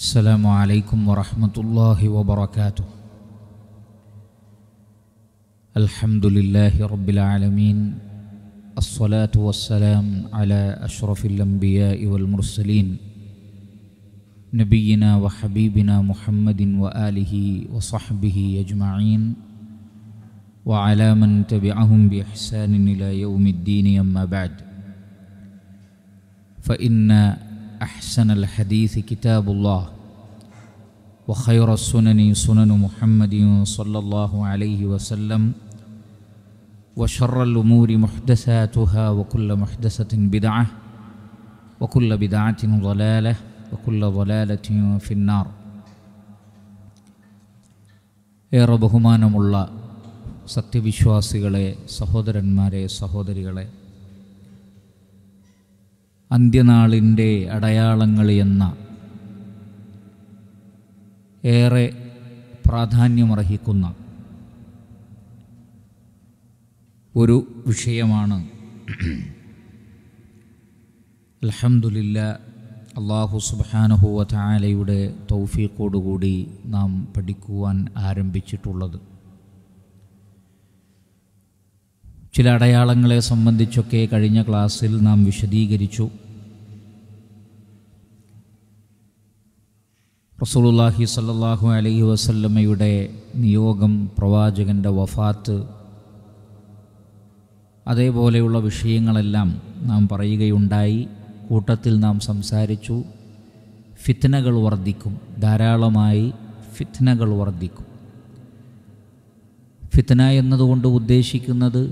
السلام عليكم ورحمة الله وبركاته الحمد لله رب العالمين الصلاة والسلام على أشرف الأنبياء والمرسلين نبينا وحبيبنا محمد وآله وصحبه أجمعين وعلى من تبعهم بإحسان إلى يوم الدين أما بعد فإن أحسن الحديث كتاب الله وخير السنن سنن محمد صلى الله عليه وسلم وشر الأمور محدثاتها وكل محدثة بدعة وكل بدعة ضلالة وكل ضلالة في النار يا ഏറെ ബഹുമാനമുള്ള സത്യവിശ്വാസികളെ സഹോദരന്മാരെ സഹോദരികളെ അന്ത്യനാളിൻ്റെ അടയാളങ്ങൾ എന്ന ഏറെ പ്രാധാന്യമർഹിക്കുന്ന ഒരു വിഷയമാണ് അലഹമുല്ല അള്ളാഹു സുബാനുഹുവ ചായാലയുടെ തൗഫീഖോടുകൂടി നാം പഠിക്കുവാൻ ആരംഭിച്ചിട്ടുള്ളത് ചില അടയാളങ്ങളെ സംബന്ധിച്ചൊക്കെ കഴിഞ്ഞ ക്ലാസ്സിൽ നാം വിശദീകരിച്ചു റസൂലുല്ലാഹി സല്ലാഹു അലൈഹി വസല്ലമ്മയുടെ നിയോഗം പ്രവാചകൻ്റെ വഫാത്ത് അതേപോലെയുള്ള വിഷയങ്ങളെല്ലാം നാം പറയുകയുണ്ടായി കൂട്ടത്തിൽ നാം സംസാരിച്ചു ഫിത്നകൾ വർദ്ധിക്കും ധാരാളമായി ഫിത്നകൾ വർദ്ധിക്കും ഫിത്ന എന്നതുകൊണ്ട് ഉദ്ദേശിക്കുന്നത്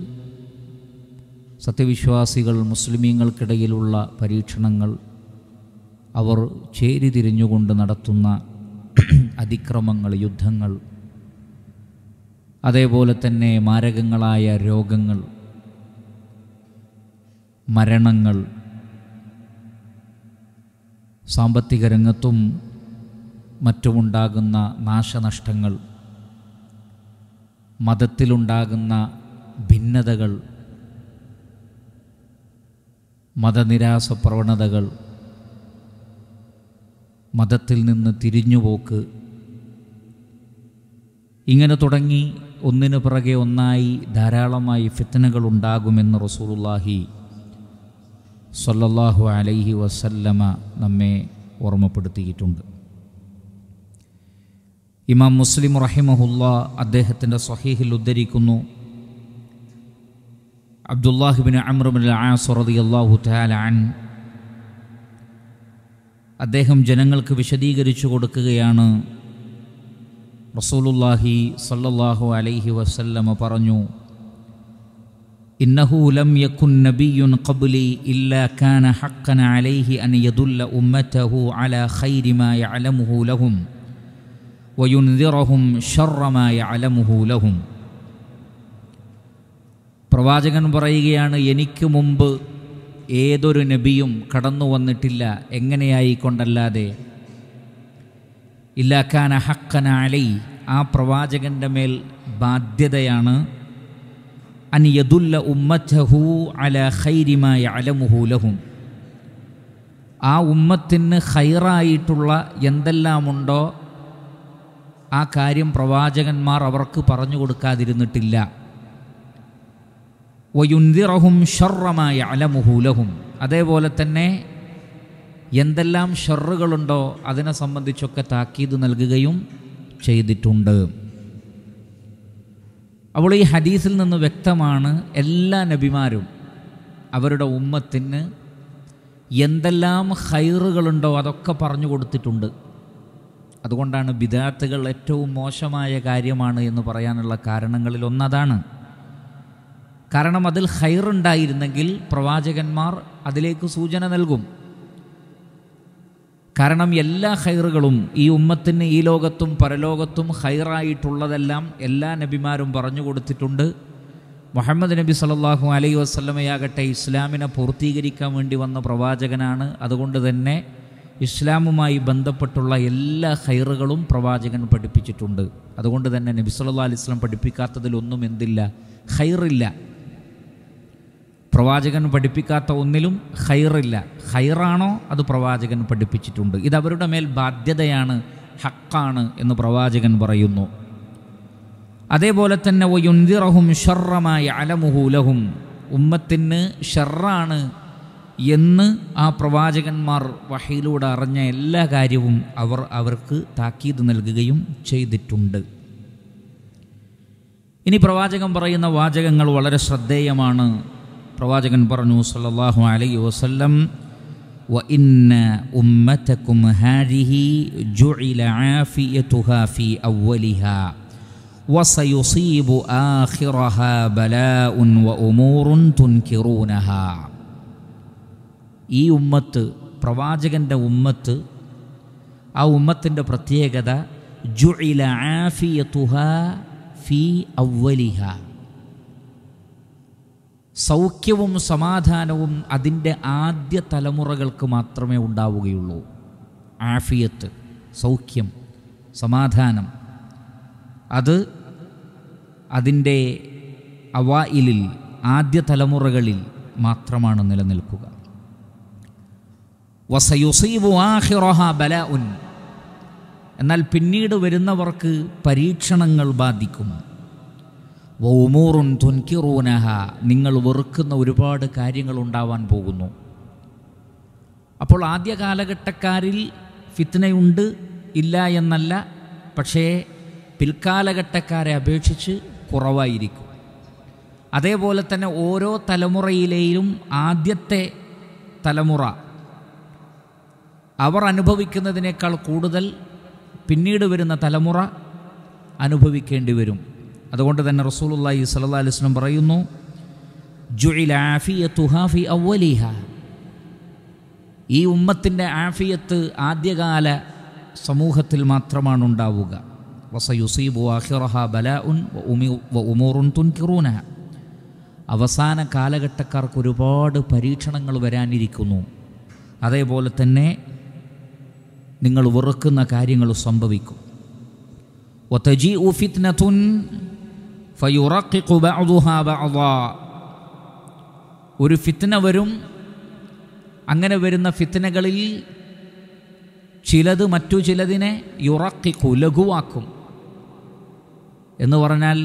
സത്യവിശ്വാസികൾ മുസ്ലിമീങ്ങൾക്കിടയിലുള്ള പരീക്ഷണങ്ങൾ അവർ തിരിഞ്ഞുകൊണ്ട് നടത്തുന്ന അതിക്രമങ്ങൾ യുദ്ധങ്ങൾ അതേപോലെ തന്നെ മാരകങ്ങളായ രോഗങ്ങൾ മരണങ്ങൾ സാമ്പത്തിക രംഗത്തും മറ്റുമുണ്ടാകുന്ന നാശനഷ്ടങ്ങൾ മതത്തിലുണ്ടാകുന്ന ഭിന്നതകൾ മതനിരാസ പ്രവണതകൾ മതത്തിൽ നിന്ന് തിരിഞ്ഞുപോക്ക് ഇങ്ങനെ തുടങ്ങി ഒന്നിനു പിറകെ ഒന്നായി ധാരാളമായി ഫിത്തനകൾ ഉണ്ടാകുമെന്ന് റസൂലുല്ലാഹി സല്ലല്ലാഹു അലൈഹി വസല്ലമ നമ്മെ ഓർമ്മപ്പെടുത്തിയിട്ടുണ്ട് ഇമാം മുസ്ലിം റഹിമഹുല്ല അദ്ദേഹത്തിൻ്റെ സഹീഹിൽ ഉദ്ധരിക്കുന്നു അബ്ദുല്ലാഹിബിൻ അമ്രുബിൻ ആസ് റളിയല്ലാഹു തആല അദ്ദേഹം ജനങ്ങൾക്ക് വിശദീകരിച്ചു കൊടുക്കുകയാണ് റസൂലുല്ലാഹി സല്ലല്ലാഹു അലൈഹി വസല്ലമ പറഞ്ഞു ഇന്നഹു ലം യക്കുൻ നബിയുൻ ഖബ്ലി ഇല്ലാ കാന ഹഖ്ഖൻ അലൈഹി അൻ യദുല്ല ഉമ്മതഹു അലാ ഖൈരി മാ യഅലമുഹു ലഹും വയുൻദിറഹും ശർറ മാ യഅലമുഹു ലഹും പ്രവാചകൻ പറയുകയാണ് എനിക്ക് മുമ്പ് ഏതൊരു നബിയും കടന്നു വന്നിട്ടില്ല എങ്ങനെയായിക്കൊണ്ടല്ലാതെ ഇല്ലാക്കാൻ അഹക്കന അലൈ ആ പ്രവാചകൻ്റെ മേൽ ബാധ്യതയാണ് അനിയതുല്ല യദുല്ല ഉമ്മത്തഹു അല ഹൈരിമായ അലമുഹൂലഹും ആ ഉമ്മത്തിന് ഹൈറായിട്ടുള്ള എന്തെല്ലാമുണ്ടോ ആ കാര്യം പ്രവാചകന്മാർ അവർക്ക് പറഞ്ഞു കൊടുക്കാതിരുന്നിട്ടില്ല വയുന്തിറഹും ഷർറമായ അലമുഹൂലഹും അതേപോലെ തന്നെ എന്തെല്ലാം ഷർറുകളുണ്ടോ അതിനെ സംബന്ധിച്ചൊക്കെ താക്കീത് നൽകുകയും ചെയ്തിട്ടുണ്ട് അപ്പോൾ ഈ ഹദീസിൽ നിന്ന് വ്യക്തമാണ് എല്ലാ നബിമാരും അവരുടെ ഉമ്മത്തിന് എന്തെല്ലാം ഹൈറുകളുണ്ടോ അതൊക്കെ പറഞ്ഞു കൊടുത്തിട്ടുണ്ട് അതുകൊണ്ടാണ് ബിദാത്തുകൾ ഏറ്റവും മോശമായ കാര്യമാണ് എന്ന് പറയാനുള്ള കാരണങ്ങളിൽ ഒന്നതാണ് കാരണം അതിൽ ഹൈറുണ്ടായിരുന്നെങ്കിൽ പ്രവാചകന്മാർ അതിലേക്ക് സൂചന നൽകും കാരണം എല്ലാ ഹൈറുകളും ഈ ഉമ്മത്തിന് ഈ ലോകത്തും പരലോകത്തും ഹൈറായിട്ടുള്ളതെല്ലാം എല്ലാ നബിമാരും പറഞ്ഞു കൊടുത്തിട്ടുണ്ട് മുഹമ്മദ് നബി സല്ലാഹു അലൈ വസ്ലമയാകട്ടെ ഇസ്ലാമിനെ പൂർത്തീകരിക്കാൻ വേണ്ടി വന്ന പ്രവാചകനാണ് അതുകൊണ്ട് തന്നെ ഇസ്ലാമുമായി ബന്ധപ്പെട്ടുള്ള എല്ലാ ഹൈറുകളും പ്രവാചകൻ പഠിപ്പിച്ചിട്ടുണ്ട് അതുകൊണ്ട് തന്നെ നബി സല്ലാ അലൈഹി സ്വലം പഠിപ്പിക്കാത്തതിലൊന്നും എന്തില്ല ഹൈറില്ല പ്രവാചകൻ പഠിപ്പിക്കാത്ത ഒന്നിലും ഹൈറില്ല ഹൈറാണോ അത് പ്രവാചകൻ പഠിപ്പിച്ചിട്ടുണ്ട് ഇത് അവരുടെ മേൽ ബാധ്യതയാണ് ഹക്കാണ് എന്ന് പ്രവാചകൻ പറയുന്നു അതേപോലെ തന്നെ ഒയുന്തിറഹും ഷർറമായ അലമുഹൂലഹും ഉമ്മത്തിന് ഷെറാണ് എന്ന് ആ പ്രവാചകന്മാർ വഹയിലൂടെ അറിഞ്ഞ എല്ലാ കാര്യവും അവർ അവർക്ക് താക്കീത് നൽകുകയും ചെയ്തിട്ടുണ്ട് ഇനി പ്രവാചകൻ പറയുന്ന വാചകങ്ങൾ വളരെ ശ്രദ്ധേയമാണ് പ്രവാചകൻ പറഞ്ഞു സല്ലാഹു അലൈ വസ്ല്ലം وإن أمتكم هذه جعل عافيتها في أولها وسيصيب آخرها بلاء وأمور تنكرونها ഈ ഉമ്മത്ത് പ്രവാചകൻ്റെ ഉമ്മത്ത് ആ ഉമ്മത്തിൻ്റെ പ്രത്യേകത ജുഇല ആഫിയതുഹ ഫി അവലിഹ സൗഖ്യവും സമാധാനവും അതിൻ്റെ ആദ്യ തലമുറകൾക്ക് മാത്രമേ ഉണ്ടാവുകയുള്ളൂ ആഫിയത്ത് സൗഖ്യം സമാധാനം അത് അതിൻ്റെ അവായിലിൽ ആദ്യ തലമുറകളിൽ മാത്രമാണ് നിലനിൽക്കുക എന്നാൽ പിന്നീട് വരുന്നവർക്ക് പരീക്ഷണങ്ങൾ ബാധിക്കും വൗമൂറുൻ തുൻകിറൂനഹ നിങ്ങൾ വെറുക്കുന്ന ഒരുപാട് കാര്യങ്ങൾ ഉണ്ടാവാൻ പോകുന്നു അപ്പോൾ ആദ്യ കാലഘട്ടക്കാരിൽ ഫിത്നയുണ്ട് ഇല്ല എന്നല്ല പക്ഷേ പിൽക്കാലഘട്ടക്കാരെ അപേക്ഷിച്ച് കുറവായിരിക്കും അതേപോലെ തന്നെ ഓരോ തലമുറയിലെയും ആദ്യത്തെ തലമുറ അവർ അനുഭവിക്കുന്നതിനേക്കാൾ കൂടുതൽ പിന്നീട് വരുന്ന തലമുറ അനുഭവിക്കേണ്ടി വരും അതുകൊണ്ട് തന്നെ റസൂലുല്ലാഹി സല്ലാ അലിസ്ലം പറയുന്നു ജുഇലാഫിയത്തുഹാഫി അവലിഹ ഈ ഉമ്മത്തിൻ്റെ ആഫിയത്ത് ആദ്യകാല സമൂഹത്തിൽ മാത്രമാണ് ഉണ്ടാവുക അവസാന കാലഘട്ടക്കാർക്ക് ഒരുപാട് പരീക്ഷണങ്ങൾ വരാനിരിക്കുന്നു അതേപോലെ തന്നെ നിങ്ങൾ വെറുക്കുന്ന കാര്യങ്ങൾ സംഭവിക്കും ബഅദ ഒരു ഫിത്ന വരും അങ്ങനെ വരുന്ന ഫിത്നകളിൽ ചിലത് മറ്റു ചിലതിനെ യുറക്കിക്കു ലഘുവാക്കും എന്ന് പറഞ്ഞാൽ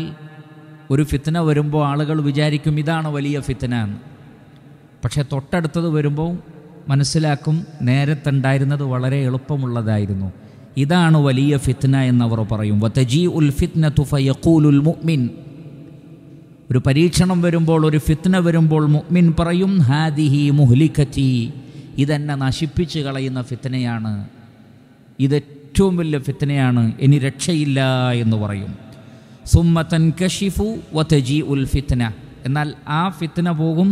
ഒരു ഫിത്തന വരുമ്പോൾ ആളുകൾ വിചാരിക്കും ഇതാണ് വലിയ ഫിത്തന എന്ന് പക്ഷേ തൊട്ടടുത്തത് വരുമ്പോൾ മനസ്സിലാക്കും നേരത്തെ ഉണ്ടായിരുന്നത് വളരെ എളുപ്പമുള്ളതായിരുന്നു ഇതാണ് വലിയ ഫിത്ന എന്നവർ പറയും വതജി ഉൽ ഫിത്ന തുഫയക്കൂലുൽ മുഅ്മിൻ ഒരു പരീക്ഷണം വരുമ്പോൾ ഒരു ഫിത്ന വരുമ്പോൾ മുഅ്മിൻ പറയും ഹാദിഹി മുഹ്ലിഖി ഇതെന്നെ നശിപ്പിച്ച് കളയുന്ന ഫിത്നയാണ് ഇത് ഏറ്റവും വലിയ ഫിത്നയാണ് ഇനി രക്ഷയില്ല എന്ന് പറയും സുമ്മത്തൻ കഷിഫു വത്തജി ഉൽ ഫിത്ന എന്നാൽ ആ ഫിത്ന പോകും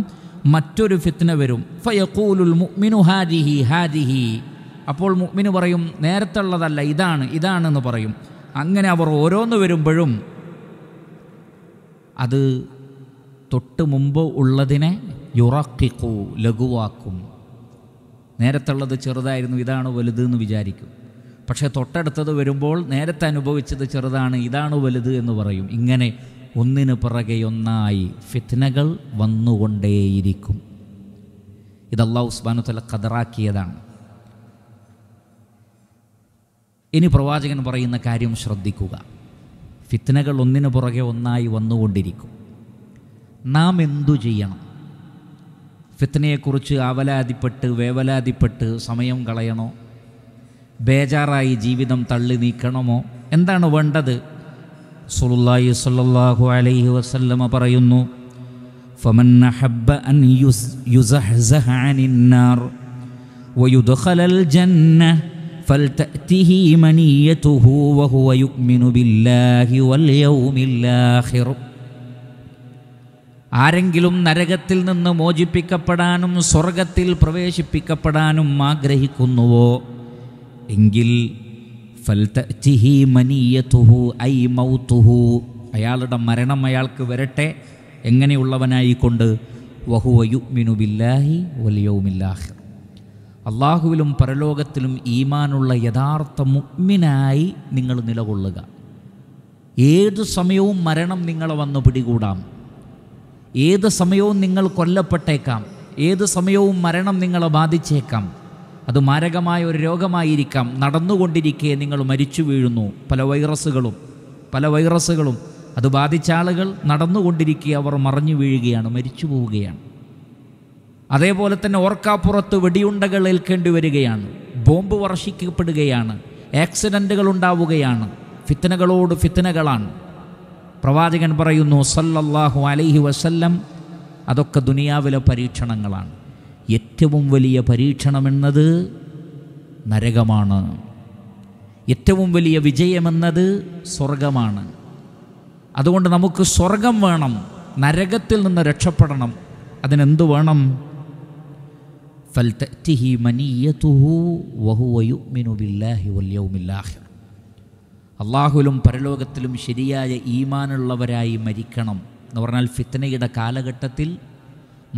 മറ്റൊരു ഫിത്ന വരും ഫയക്കൂലുൽ മുഅ്മിനു ഹാദിഹി ഹാദിഹി അപ്പോൾ മുഗ്മിന് പറയും നേരത്തുള്ളതല്ല ഇതാണ് ഇതാണെന്ന് പറയും അങ്ങനെ അവർ ഓരോന്ന് വരുമ്പോഴും അത് തൊട്ട് മുമ്പ് ഉള്ളതിനെ യുറക്കിക്കൂ ലഘുവാക്കും നേരത്തുള്ളത് ചെറുതായിരുന്നു ഇതാണ് വലുത് എന്ന് വിചാരിക്കും പക്ഷേ തൊട്ടടുത്തത് വരുമ്പോൾ നേരത്തെ അനുഭവിച്ചത് ചെറുതാണ് ഇതാണ് വലുത് എന്ന് പറയും ഇങ്ങനെ ഒന്നിന് പിറകെ ഒന്നായി ഫിത്നകൾ വന്നുകൊണ്ടേയിരിക്കും ഇത് ഉസ്മാനുത്തല കതറാക്കിയതാണ് ഇനി പ്രവാചകൻ പറയുന്ന കാര്യം ശ്രദ്ധിക്കുക ഫിത്നകൾ ഒന്നിനു പുറകെ ഒന്നായി വന്നുകൊണ്ടിരിക്കും നാം എന്തു ചെയ്യണം ഫിത്നയെക്കുറിച്ച് ആവലാതിപ്പെട്ട് വേവലാതിപ്പെട്ട് സമയം കളയണോ ബേജാറായി ജീവിതം തള്ളി നീക്കണമോ എന്താണ് വേണ്ടത് സുലുല്ലാഹി സല്ലാഹു അലൈഹി വസല്ലമ പറയുന്നു ഫമന്നഹബ്ബ അൻ أن يزحزح عن النار فلتأته منيته وهو يؤمن بالله واليوم الآخر ആരെങ്കിലും നരകത്തിൽ നിന്ന് മോചിപ്പിക്കപ്പെടാനും സ്വർഗത്തിൽ പ്രവേശിപ്പിക്കപ്പെടാനും ആഗ്രഹിക്കുന്നുവോ എങ്കിൽ ഐ അയാളുടെ മരണം അയാൾക്ക് വരട്ടെ എങ്ങനെയുള്ളവനായിക്കൊണ്ട് വഹുവയു മിനുബില്ലാഹി ബില്ലാഹി വലിയവുമില്ലാഹിർ അള്ളാഹുവിലും പരലോകത്തിലും ഈമാനുള്ള യഥാർത്ഥ മുഗ്മിനായി നിങ്ങൾ നിലകൊള്ളുക ഏത് സമയവും മരണം നിങ്ങളെ വന്ന് പിടികൂടാം ഏത് സമയവും നിങ്ങൾ കൊല്ലപ്പെട്ടേക്കാം ഏത് സമയവും മരണം നിങ്ങളെ ബാധിച്ചേക്കാം അത് മാരകമായ ഒരു രോഗമായിരിക്കാം നടന്നുകൊണ്ടിരിക്കെ നിങ്ങൾ മരിച്ചു വീഴുന്നു പല വൈറസുകളും പല വൈറസുകളും അത് ബാധിച്ച ആളുകൾ നടന്നുകൊണ്ടിരിക്കെ അവർ മറഞ്ഞു വീഴുകയാണ് മരിച്ചു പോവുകയാണ് അതേപോലെ തന്നെ ഓർക്കാപ്പുറത്ത് വെടിയുണ്ടകൾ ഏൽക്കേണ്ടി വരികയാണ് ബോംബ് വർഷിക്കപ്പെടുകയാണ് ആക്സിഡൻറ്റുകൾ ഉണ്ടാവുകയാണ് ഫിത്തനകളോട് ഫിത്തനകളാണ് പ്രവാചകൻ പറയുന്നു സല്ലല്ലാഹു അലൈഹി വസല്ലം അതൊക്കെ ദുനിയാവിലെ പരീക്ഷണങ്ങളാണ് ഏറ്റവും വലിയ പരീക്ഷണമെന്നത് നരകമാണ് ഏറ്റവും വലിയ വിജയമെന്നത് സ്വർഗമാണ് അതുകൊണ്ട് നമുക്ക് സ്വർഗം വേണം നരകത്തിൽ നിന്ന് രക്ഷപ്പെടണം അതിനെന്തു വേണം وهو يؤمن بالله واليوم വല്യവുമില്ലാഹിർ അള്ളാഹുലും പരലോകത്തിലും ശരിയായ ഈമാനുള്ളവരായി മരിക്കണം എന്ന് പറഞ്ഞാൽ ഫിത്തനയുടെ കാലഘട്ടത്തിൽ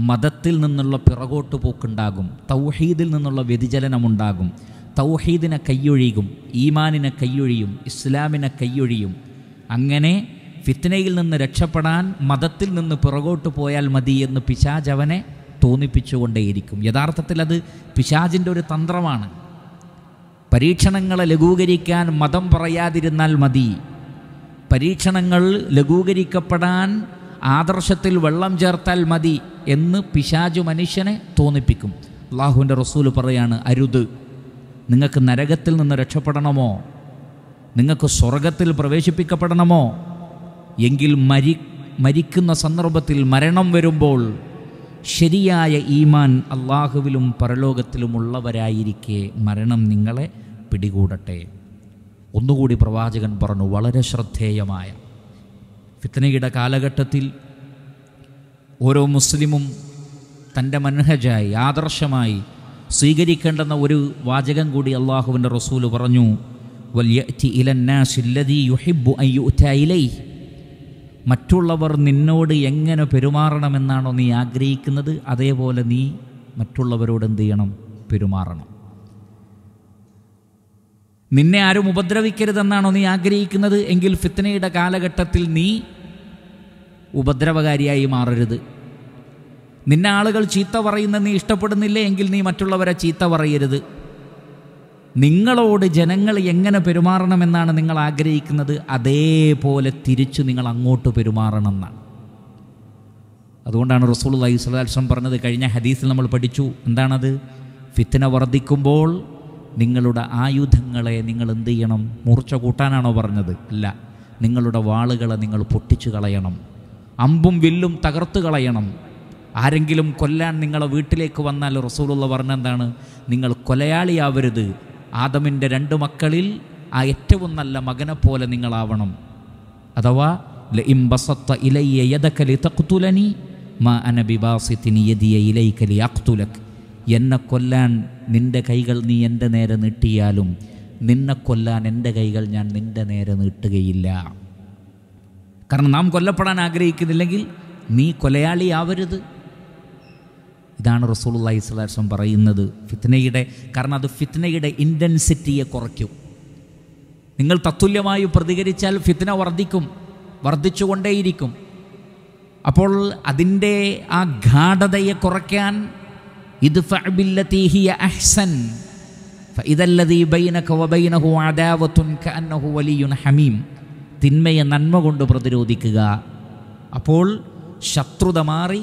മതത്തിൽ നിന്നുള്ള പിറകോട്ട് പോക്കുണ്ടാകും തൗഹീദിൽ നിന്നുള്ള വ്യതിചലനമുണ്ടാകും തൗഹീദിനെ കൈയൊഴിയും ഈമാനിനെ കൈയൊഴിയും ഇസ്ലാമിനെ കൈയൊഴിയും അങ്ങനെ ഫിത്തനയിൽ നിന്ന് രക്ഷപ്പെടാൻ മതത്തിൽ നിന്ന് പിറകോട്ട് പോയാൽ മതി എന്ന് പിശാജ് അവനെ തോന്നിപ്പിച്ചുകൊണ്ടേയിരിക്കും യഥാർത്ഥത്തിൽ അത് പിശാചിൻ്റെ ഒരു തന്ത്രമാണ് പരീക്ഷണങ്ങളെ ലഘൂകരിക്കാൻ മതം പറയാതിരുന്നാൽ മതി പരീക്ഷണങ്ങൾ ലഘൂകരിക്കപ്പെടാൻ ആദർശത്തിൽ വെള്ളം ചേർത്താൽ മതി എന്ന് പിശാജു മനുഷ്യനെ തോന്നിപ്പിക്കും അള്ളാഹുവിൻ്റെ റസൂൽ പറയാണ് അരുത് നിങ്ങൾക്ക് നരകത്തിൽ നിന്ന് രക്ഷപ്പെടണമോ നിങ്ങൾക്ക് സ്വർഗത്തിൽ പ്രവേശിപ്പിക്കപ്പെടണമോ എങ്കിൽ മരി മരിക്കുന്ന സന്ദർഭത്തിൽ മരണം വരുമ്പോൾ ശരിയായ ഈമാൻ അള്ളാഹുവിലും പരലോകത്തിലുമുള്ളവരായിരിക്കെ മരണം നിങ്ങളെ പിടികൂടട്ടെ ഒന്നുകൂടി പ്രവാചകൻ പറഞ്ഞു വളരെ ശ്രദ്ധേയമായ ഫിത്തനയുടെ കാലഘട്ടത്തിൽ ഓരോ മുസ്ലിമും തൻ്റെ മൻഹജായി ആദർശമായി സ്വീകരിക്കേണ്ടെന്ന ഒരു വാചകം കൂടി അള്ളാഹുവിൻ്റെ റസൂൽ പറഞ്ഞു വല്യത്തി ഇലന്നാസില്ലതി യുഹിബ്ബു അയ്യുത്ത ഇലൈഹി മറ്റുള്ളവർ നിന്നോട് എങ്ങനെ പെരുമാറണമെന്നാണോ നീ ആഗ്രഹിക്കുന്നത് അതേപോലെ നീ മറ്റുള്ളവരോട് എന്ത് ചെയ്യണം പെരുമാറണം നിന്നെ ആരും ഉപദ്രവിക്കരുതെന്നാണോ നീ ആഗ്രഹിക്കുന്നത് എങ്കിൽ ഫിത്നയുടെ കാലഘട്ടത്തിൽ നീ ഉപദ്രവകാരിയായി മാറരുത് നിന്നെ ആളുകൾ ചീത്ത പറയുന്ന നീ ഇഷ്ടപ്പെടുന്നില്ലേ എങ്കിൽ നീ മറ്റുള്ളവരെ ചീത്ത പറയരുത് നിങ്ങളോട് ജനങ്ങൾ എങ്ങനെ പെരുമാറണമെന്നാണ് നിങ്ങൾ ആഗ്രഹിക്കുന്നത് അതേപോലെ തിരിച്ചു നിങ്ങൾ അങ്ങോട്ട് പെരുമാറണം എന്നാണ് അതുകൊണ്ടാണ് റസൂൽ അലൈഹി സ്വലാസ്ലം പറഞ്ഞത് കഴിഞ്ഞ ഹദീസിൽ നമ്മൾ പഠിച്ചു എന്താണത് ഫിത്തിന വർദ്ധിക്കുമ്പോൾ നിങ്ങളുടെ ആയുധങ്ങളെ നിങ്ങൾ എന്ത് ചെയ്യണം മൂർച്ച കൂട്ടാനാണോ പറഞ്ഞത് അല്ല നിങ്ങളുടെ വാളുകളെ നിങ്ങൾ പൊട്ടിച്ചു കളയണം അമ്പും വില്ലും തകർത്ത് കളയണം ആരെങ്കിലും കൊല്ലാൻ നിങ്ങളെ വീട്ടിലേക്ക് വന്നാൽ റസൂലുള്ള പറഞ്ഞെന്താണ് നിങ്ങൾ കൊലയാളിയാവരുത് ആദമിൻ്റെ രണ്ട് മക്കളിൽ ആ ഏറ്റവും നല്ല മകനെ പോലെ നിങ്ങളാവണം അഥവാ മാ യദിയ എന്നെ കൊല്ലാൻ നിൻ്റെ കൈകൾ നീ എൻ്റെ നേരെ നീട്ടിയാലും നിന്നെ കൊല്ലാൻ എൻ്റെ കൈകൾ ഞാൻ നിൻ്റെ നേരെ നീട്ടുകയില്ല കാരണം നാം കൊല്ലപ്പെടാൻ ആഗ്രഹിക്കുന്നില്ലെങ്കിൽ നീ കൊലയാളിയാവരുത് ഇതാണ് റസൂലുല്ലാഹി സ്വലാസ്വം പറയുന്നത് ഫിത്നയുടെ കാരണം അത് ഫിത്നയുടെ ഇൻറ്റൻസിറ്റിയെ കുറയ്ക്കും നിങ്ങൾ തത്തുല്യമായി പ്രതികരിച്ചാൽ ഫിത്ന വർദ്ധിക്കും വർദ്ധിച്ചുകൊണ്ടേയിരിക്കും അപ്പോൾ അതിൻ്റെ ആ ഗാഠതയെ കുറയ്ക്കാൻ ഇത് ഫഅബില്ലതീഹിയ അഹ്സൻ വലിയുൻ ഹമീം തിന്മയെ നന്മ കൊണ്ട് പ്രതിരോധിക്കുക അപ്പോൾ ശത്രുത മാറി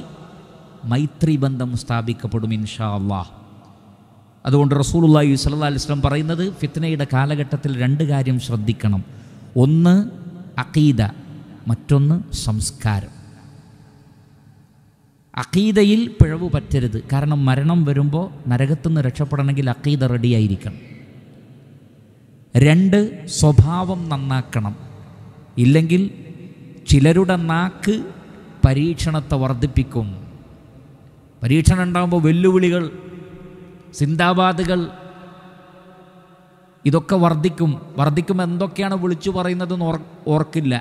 മൈത്രി ബന്ധം സ്ഥാപിക്കപ്പെടും ഇൻഷാ അള്ളാഹ് അതുകൊണ്ട് റസൂലുല്ലാഹി സല്ലാ അലിസ്ലം പറയുന്നത് ഫിത്നയുടെ കാലഘട്ടത്തിൽ രണ്ട് കാര്യം ശ്രദ്ധിക്കണം ഒന്ന് അഖീദ മറ്റൊന്ന് സംസ്കാരം അഖീദയിൽ പിഴവ് പറ്റരുത് കാരണം മരണം വരുമ്പോൾ നരകത്തുനിന്ന് രക്ഷപ്പെടണമെങ്കിൽ അഖീദ റെഡിയായിരിക്കണം രണ്ട് സ്വഭാവം നന്നാക്കണം ഇല്ലെങ്കിൽ ചിലരുടെ നാക്ക് പരീക്ഷണത്തെ വർദ്ധിപ്പിക്കും പരീക്ഷണം ഉണ്ടാകുമ്പോൾ വെല്ലുവിളികൾ ചിന്താബാധകൾ ഇതൊക്കെ വർദ്ധിക്കും വർദ്ധിക്കും എന്തൊക്കെയാണ് വിളിച്ചു പറയുന്നതെന്ന് ഓർ ഓർക്കില്ല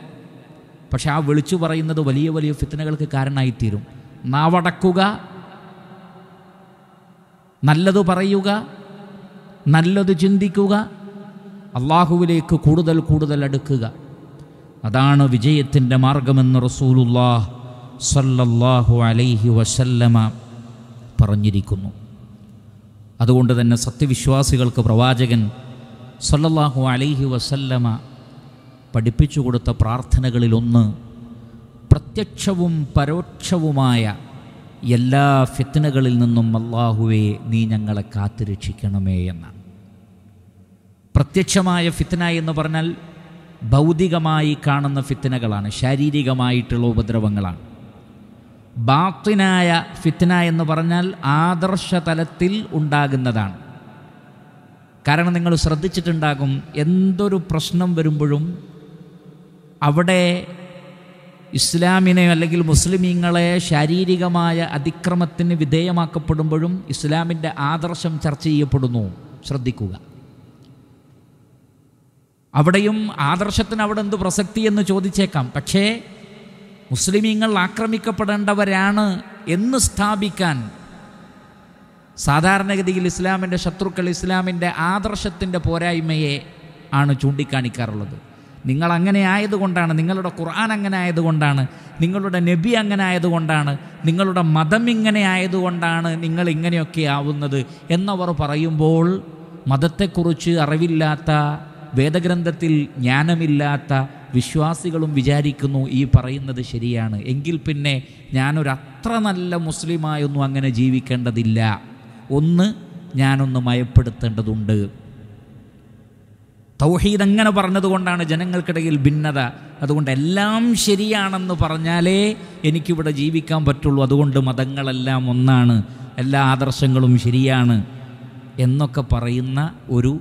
പക്ഷെ ആ വിളിച്ചു പറയുന്നത് വലിയ വലിയ ഫിത്തനകൾക്ക് കാരണമായിത്തീരും നാവടക്കുക നല്ലത് പറയുക നല്ലത് ചിന്തിക്കുക അള്ളാഹുവിലേക്ക് കൂടുതൽ കൂടുതൽ അടുക്കുക അതാണ് വിജയത്തിൻ്റെ മാർഗമെന്ന് റസൂലുല്ലാഹ് സല്ലല്ലാഹു അലൈഹി വസല്ലമ പറഞ്ഞിരിക്കുന്നു അതുകൊണ്ട് തന്നെ സത്യവിശ്വാസികൾക്ക് പ്രവാചകൻ സല്ലല്ലാഹു അലൈഹി വസല്ലമ പഠിപ്പിച്ചു കൊടുത്ത പ്രാർത്ഥനകളിലൊന്ന് പ്രത്യക്ഷവും പരോക്ഷവുമായ എല്ലാ ഫിത്നകളിൽ നിന്നും അള്ളാഹുവെ നീ ഞങ്ങളെ കാത്തുരക്ഷിക്കണമേ എന്നാണ് പ്രത്യക്ഷമായ ഫിത്ന എന്ന് പറഞ്ഞാൽ ഭൗതികമായി കാണുന്ന ഫിത്നകളാണ് ശാരീരികമായിട്ടുള്ള ഉപദ്രവങ്ങളാണ് ബാത്തിനായ ഫിത്ന എന്ന് പറഞ്ഞാൽ ആദർശ തലത്തിൽ ഉണ്ടാകുന്നതാണ് കാരണം നിങ്ങൾ ശ്രദ്ധിച്ചിട്ടുണ്ടാകും എന്തൊരു പ്രശ്നം വരുമ്പോഴും അവിടെ ഇസ്ലാമിനെ അല്ലെങ്കിൽ മുസ്ലിമീങ്ങളെ ശാരീരികമായ അതിക്രമത്തിന് വിധേയമാക്കപ്പെടുമ്പോഴും ഇസ്ലാമിൻ്റെ ആദർശം ചർച്ച ചെയ്യപ്പെടുന്നു ശ്രദ്ധിക്കുക അവിടെയും ആദർശത്തിന് അവിടെ എന്ത് പ്രസക്തി എന്ന് ചോദിച്ചേക്കാം പക്ഷേ മുസ്ലിമീങ്ങൾ ആക്രമിക്കപ്പെടേണ്ടവരാണ് എന്ന് സ്ഥാപിക്കാൻ സാധാരണഗതിയിൽ ഇസ്ലാമിൻ്റെ ശത്രുക്കൾ ഇസ്ലാമിൻ്റെ ആദർശത്തിൻ്റെ പോരായ്മയെ ആണ് ചൂണ്ടിക്കാണിക്കാറുള്ളത് നിങ്ങൾ അങ്ങനെ ആയതുകൊണ്ടാണ് നിങ്ങളുടെ ഖുർആൻ അങ്ങനെ ആയതുകൊണ്ടാണ് നിങ്ങളുടെ നബി അങ്ങനെ ആയതുകൊണ്ടാണ് നിങ്ങളുടെ മതം ഇങ്ങനെ ആയതുകൊണ്ടാണ് നിങ്ങൾ ഇങ്ങനെയൊക്കെ ആവുന്നത് എന്നവർ പറയുമ്പോൾ മതത്തെക്കുറിച്ച് അറിവില്ലാത്ത വേദഗ്രന്ഥത്തിൽ ജ്ഞാനമില്ലാത്ത വിശ്വാസികളും വിചാരിക്കുന്നു ഈ പറയുന്നത് ശരിയാണ് എങ്കിൽ പിന്നെ ഞാനൊരത്ര നല്ല മുസ്ലിമായൊന്നും അങ്ങനെ ജീവിക്കേണ്ടതില്ല ഒന്ന് ഞാനൊന്ന് മയപ്പെടുത്തേണ്ടതുണ്ട് തൗഹീദ് അങ്ങനെ പറഞ്ഞതുകൊണ്ടാണ് ജനങ്ങൾക്കിടയിൽ ഭിന്നത അതുകൊണ്ട് എല്ലാം ശരിയാണെന്ന് പറഞ്ഞാലേ എനിക്കിവിടെ ജീവിക്കാൻ പറ്റുള്ളൂ അതുകൊണ്ട് മതങ്ങളെല്ലാം ഒന്നാണ് എല്ലാ ആദർശങ്ങളും ശരിയാണ് എന്നൊക്കെ പറയുന്ന ഒരു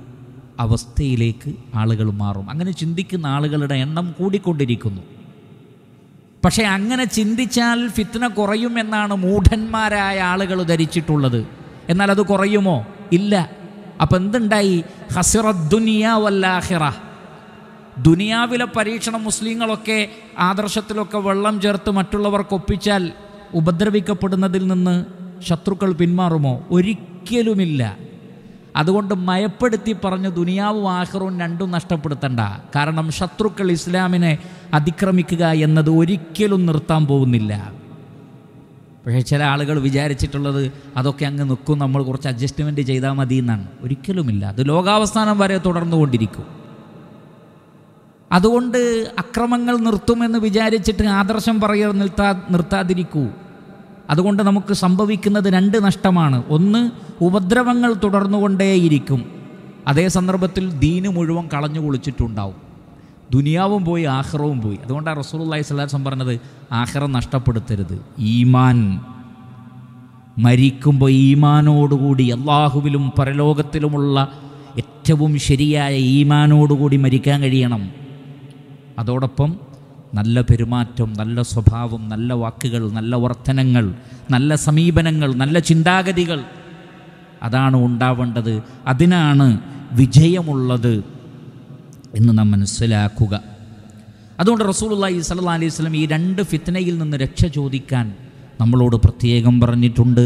അവസ്ഥയിലേക്ക് ആളുകൾ മാറും അങ്ങനെ ചിന്തിക്കുന്ന ആളുകളുടെ എണ്ണം കൂടിക്കൊണ്ടിരിക്കുന്നു പക്ഷേ അങ്ങനെ ചിന്തിച്ചാൽ ഫിത്ന കുറയുമെന്നാണ് മൂഢന്മാരായ ആളുകൾ ധരിച്ചിട്ടുള്ളത് എന്നാൽ അത് കുറയുമോ ഇല്ല അപ്പം എന്തുണ്ടായി ഹസിറദ്ദുനിയ വല്ലാഹിറ ദുനിയാവിലെ പരീക്ഷണം മുസ്ലിങ്ങളൊക്കെ ആദർശത്തിലൊക്കെ വെള്ളം ചേർത്ത് മറ്റുള്ളവർക്ക് ഒപ്പിച്ചാൽ ഉപദ്രവിക്കപ്പെടുന്നതിൽ നിന്ന് ശത്രുക്കൾ പിന്മാറുമോ ഒരിക്കലുമില്ല അതുകൊണ്ട് മയപ്പെടുത്തി പറഞ്ഞു ദുനിയാവും ആഹ്റവും രണ്ടും നഷ്ടപ്പെടുത്തണ്ട കാരണം ശത്രുക്കൾ ഇസ്ലാമിനെ അതിക്രമിക്കുക എന്നത് ഒരിക്കലും നിർത്താൻ പോകുന്നില്ല പക്ഷേ ചില ആളുകൾ വിചാരിച്ചിട്ടുള്ളത് അതൊക്കെ അങ്ങ് നിൽക്കും നമ്മൾ കുറച്ച് അഡ്ജസ്റ്റ്മെൻറ്റ് ചെയ്താൽ മതി എന്നാണ് ഒരിക്കലുമില്ല അത് ലോകാവസാനം വരെ തുടർന്നുകൊണ്ടിരിക്കും അതുകൊണ്ട് അക്രമങ്ങൾ നിർത്തുമെന്ന് വിചാരിച്ചിട്ട് ആദർശം പറയുക നിർത്താ നിർത്താതിരിക്കൂ അതുകൊണ്ട് നമുക്ക് സംഭവിക്കുന്നത് രണ്ട് നഷ്ടമാണ് ഒന്ന് ഉപദ്രവങ്ങൾ തുടർന്നുകൊണ്ടേയിരിക്കും അതേ സന്ദർഭത്തിൽ ദീന് മുഴുവൻ കളഞ്ഞു കുളിച്ചിട്ടുണ്ടാവും ദുനിയാവും പോയി ആഹ്റവും പോയി അതുകൊണ്ടാണ് റസൂലുള്ളാഹി സ്വലാസം പറഞ്ഞത് ആഹ്റം നഷ്ടപ്പെടുത്തരുത് ഈമാൻ മരിക്കുമ്പോൾ ഈമാനോടുകൂടി അള്ളാഹുവിലും പരലോകത്തിലുമുള്ള ഏറ്റവും ശരിയായ ഈമാനോടുകൂടി മരിക്കാൻ കഴിയണം അതോടൊപ്പം നല്ല പെരുമാറ്റം നല്ല സ്വഭാവം നല്ല വാക്കുകൾ നല്ല വർത്തനങ്ങൾ നല്ല സമീപനങ്ങൾ നല്ല ചിന്താഗതികൾ അതാണ് ഉണ്ടാവേണ്ടത് അതിനാണ് വിജയമുള്ളത് എന്ന് നാം മനസ്സിലാക്കുക അതുകൊണ്ട് റസൂലുള്ളാഹി സല്ലല്ലാഹു അലൈഹി വസല്ലം ഈ രണ്ട് ഫിത്നയിൽ നിന്ന് രക്ഷ ചോദിക്കാൻ നമ്മളോട് പ്രത്യേകം പറഞ്ഞിട്ടുണ്ട്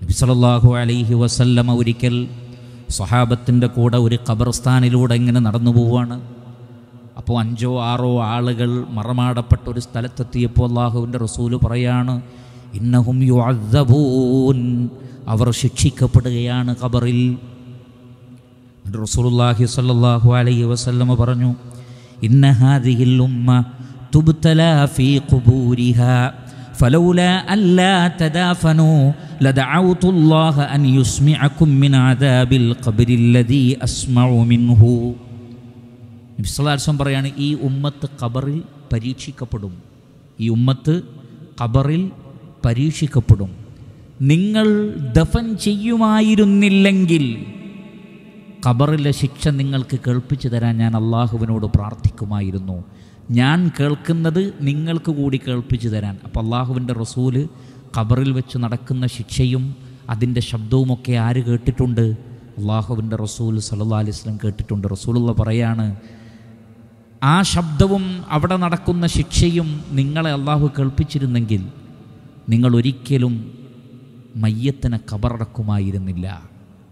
നബി സല്ലല്ലാഹു അലൈഹി വസല്ലമ ഒരിക്കൽ സ്വഹാബത്തിൻ്റെ കൂടെ ഒരു ഖബർസ്ഥാനിലൂടെ ഇങ്ങനെ നടന്നു പോവുകയാണ് അപ്പോൾ അഞ്ചോ ആറോ ആളുകൾ മറമാടപ്പെട്ട ഒരു സ്ഥലത്തെത്തിയപ്പോൾ അള്ളാഹുവിൻ്റെ റസൂല് പറയാണ് ഇന്നഹും യു അദ്ദബൂൻ അവർ ശിക്ഷിക്കപ്പെടുകയാണ് ഖബറിൽ റസൂലുള്ളാഹി സല്ലാഹു അലൈഹി വസല്ലമ പറഞ്ഞു ഇന്ന ഹാദിഹിൽ ഉമ്മ تبتلى ഫീ قبورها فلولا അല്ലാ تدافنوا لدعوت الله أن يسمعكم من عذاب القبر الذي أسمع منه നബ്സലാസ്വം പറയാണ് ഈ ഉമ്മത്ത് ഖബറിൽ പരീക്ഷിക്കപ്പെടും ഈ ഉമ്മത്ത് ഖബറിൽ പരീക്ഷിക്കപ്പെടും നിങ്ങൾ ദഫൻ ചെയ്യുമായിരുന്നില്ലെങ്കിൽ ഖബറിലെ ശിക്ഷ നിങ്ങൾക്ക് കേൾപ്പിച്ചു തരാൻ ഞാൻ അള്ളാഹുവിനോട് പ്രാർത്ഥിക്കുമായിരുന്നു ഞാൻ കേൾക്കുന്നത് നിങ്ങൾക്ക് കൂടി കേൾപ്പിച്ചു തരാൻ അപ്പോൾ അള്ളാഹുവിൻ്റെ റസൂല് ഖബറിൽ വെച്ച് നടക്കുന്ന ശിക്ഷയും അതിൻ്റെ ശബ്ദവുമൊക്കെ ആര് കേട്ടിട്ടുണ്ട് അള്ളാഹുവിൻ്റെ റസൂൽ സല്ലാ അലൈസ്ലം കേട്ടിട്ടുണ്ട് റസൂലുള്ള പറയാണ് ആ ശബ്ദവും അവിടെ നടക്കുന്ന ശിക്ഷയും നിങ്ങളെ അള്ളാഹു കേൾപ്പിച്ചിരുന്നെങ്കിൽ നിങ്ങൾ ഒരിക്കലും മയ്യത്തിനെ കബറടക്കുമായിരുന്നില്ല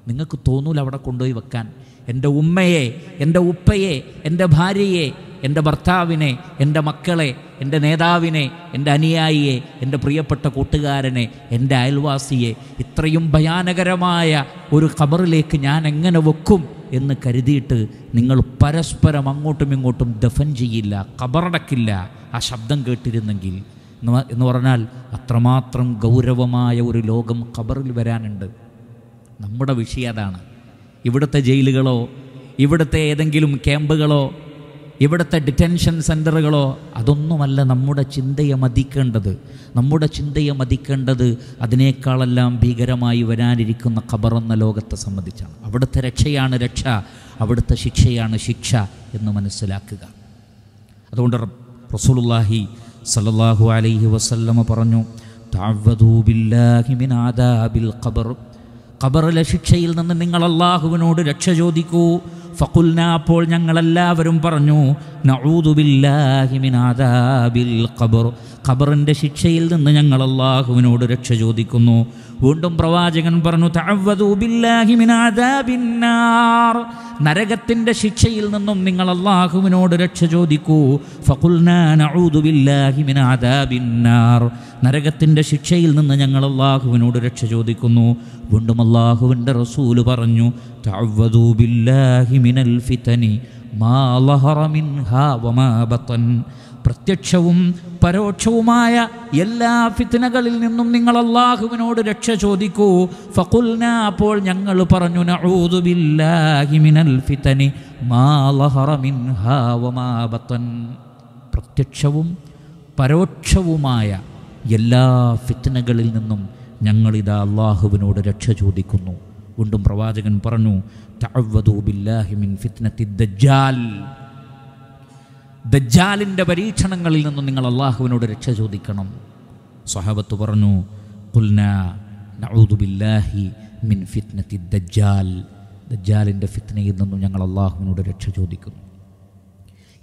നിങ്ങൾക്ക് തോന്നൂല അവിടെ കൊണ്ടുപോയി വെക്കാൻ എൻ്റെ ഉമ്മയെ എൻ്റെ ഉപ്പയെ എൻ്റെ ഭാര്യയെ എൻ്റെ ഭർത്താവിനെ എൻ്റെ മക്കളെ എൻ്റെ നേതാവിനെ എൻ്റെ അനുയായിയെ എൻ്റെ പ്രിയപ്പെട്ട കൂട്ടുകാരനെ എൻ്റെ അയൽവാസിയെ ഇത്രയും ഭയാനകരമായ ഒരു ഖബറിലേക്ക് ഞാൻ എങ്ങനെ വെക്കും എന്ന് കരുതിയിട്ട് നിങ്ങൾ പരസ്പരം അങ്ങോട്ടും ഇങ്ങോട്ടും ദഫൻ ചെയ്യില്ല കബറടക്കില്ല ആ ശബ്ദം കേട്ടിരുന്നെങ്കിൽ എന്ന് പറഞ്ഞാൽ അത്രമാത്രം ഗൗരവമായ ഒരു ലോകം ഖബറിൽ വരാനുണ്ട് നമ്മുടെ വിഷയം അതാണ് ഇവിടുത്തെ ജയിലുകളോ ഇവിടുത്തെ ഏതെങ്കിലും ക്യാമ്പുകളോ ഇവിടുത്തെ ഡിറ്റൻഷൻ സെൻറ്ററുകളോ അതൊന്നുമല്ല നമ്മുടെ ചിന്തയെ മതിക്കേണ്ടത് നമ്മുടെ ചിന്തയെ മതിക്കേണ്ടത് അതിനേക്കാളെല്ലാം ഭീകരമായി വരാനിരിക്കുന്ന ഖബറെന്ന ലോകത്തെ സംബന്ധിച്ചാണ് അവിടുത്തെ രക്ഷയാണ് രക്ഷ അവിടുത്തെ ശിക്ഷയാണ് ശിക്ഷ എന്ന് മനസ്സിലാക്കുക അതുകൊണ്ട് റസൂലുല്ലാഹി സല്ലാഹു അലൈഹി വസല്ലമ പറഞ്ഞു താവ്വദൂ ബില്ലാഹി മിൻ ആദാബിൽ ഖബർ ഖബറിലെ ശിക്ഷയിൽ നിന്ന് നിങ്ങൾ അള്ളാഹുവിനോട് രക്ഷ ചോദിക്കൂ ഫക്കുൽന അപ്പോൾ ഞങ്ങളെല്ലാവരും പറഞ്ഞു നഊദുബില്ലാഹിമിനാദാബിൽ ഖബർ ഖബറിൻ്റെ ശിക്ഷയിൽ നിന്ന് ഞങ്ങൾ അള്ളാഹുവിനോട് രക്ഷ ചോദിക്കുന്നു വീണ്ടും പ്രവാചകൻ പറഞ്ഞു നരകത്തിൻ്റെ ശിക്ഷയിൽ നിന്നും നിങ്ങൾ അള്ളാഹുവിനോട് രക്ഷ ചോദിക്കൂ നരകത്തിൻ്റെ ശിക്ഷയിൽ നിന്ന് ഞങ്ങൾ അള്ളാഹുവിനോട് രക്ഷ ചോദിക്കുന്നു വീണ്ടും അള്ളാഹുവിൻ്റെ റസൂല് പറഞ്ഞു മിനൽ ഫിതനി മാ ലഹറ മിൻഹാ വമാ പ്രത്യക്ഷവും പരോക്ഷവുമായ എല്ലാ ഫിത്നകളിൽ നിന്നും നിങ്ങൾ അള്ളാഹുവിനോട് രക്ഷ ചോദിക്കൂ ഫക്കുൽന അപ്പോൾ ഞങ്ങൾ പറഞ്ഞു പ്രത്യക്ഷവും പരോക്ഷവുമായ എല്ലാ ഫിത്നകളിൽ നിന്നും ഞങ്ങളിതാ അള്ളാഹുവിനോട് രക്ഷ ചോദിക്കുന്നു വീണ്ടും പ്രവാചകൻ പറഞ്ഞു ബില്ലാഹി മിൻ ഫിത്നത്തി ദജ്ജാൽ ദജാലിൻ്റെ പരീക്ഷണങ്ങളിൽ നിന്നും നിങ്ങൾ അള്ളാഹുവിനോട് രക്ഷ ചോദിക്കണം സഹാബത്ത് പറഞ്ഞു കുൽന മിൻ ഫിത്നത്തി ദജ്ജാൽ ഫിത്നയിൽ നിന്നും ഞങ്ങൾ അള്ളാഹുവിനോട് രക്ഷ ചോദിക്കുന്നു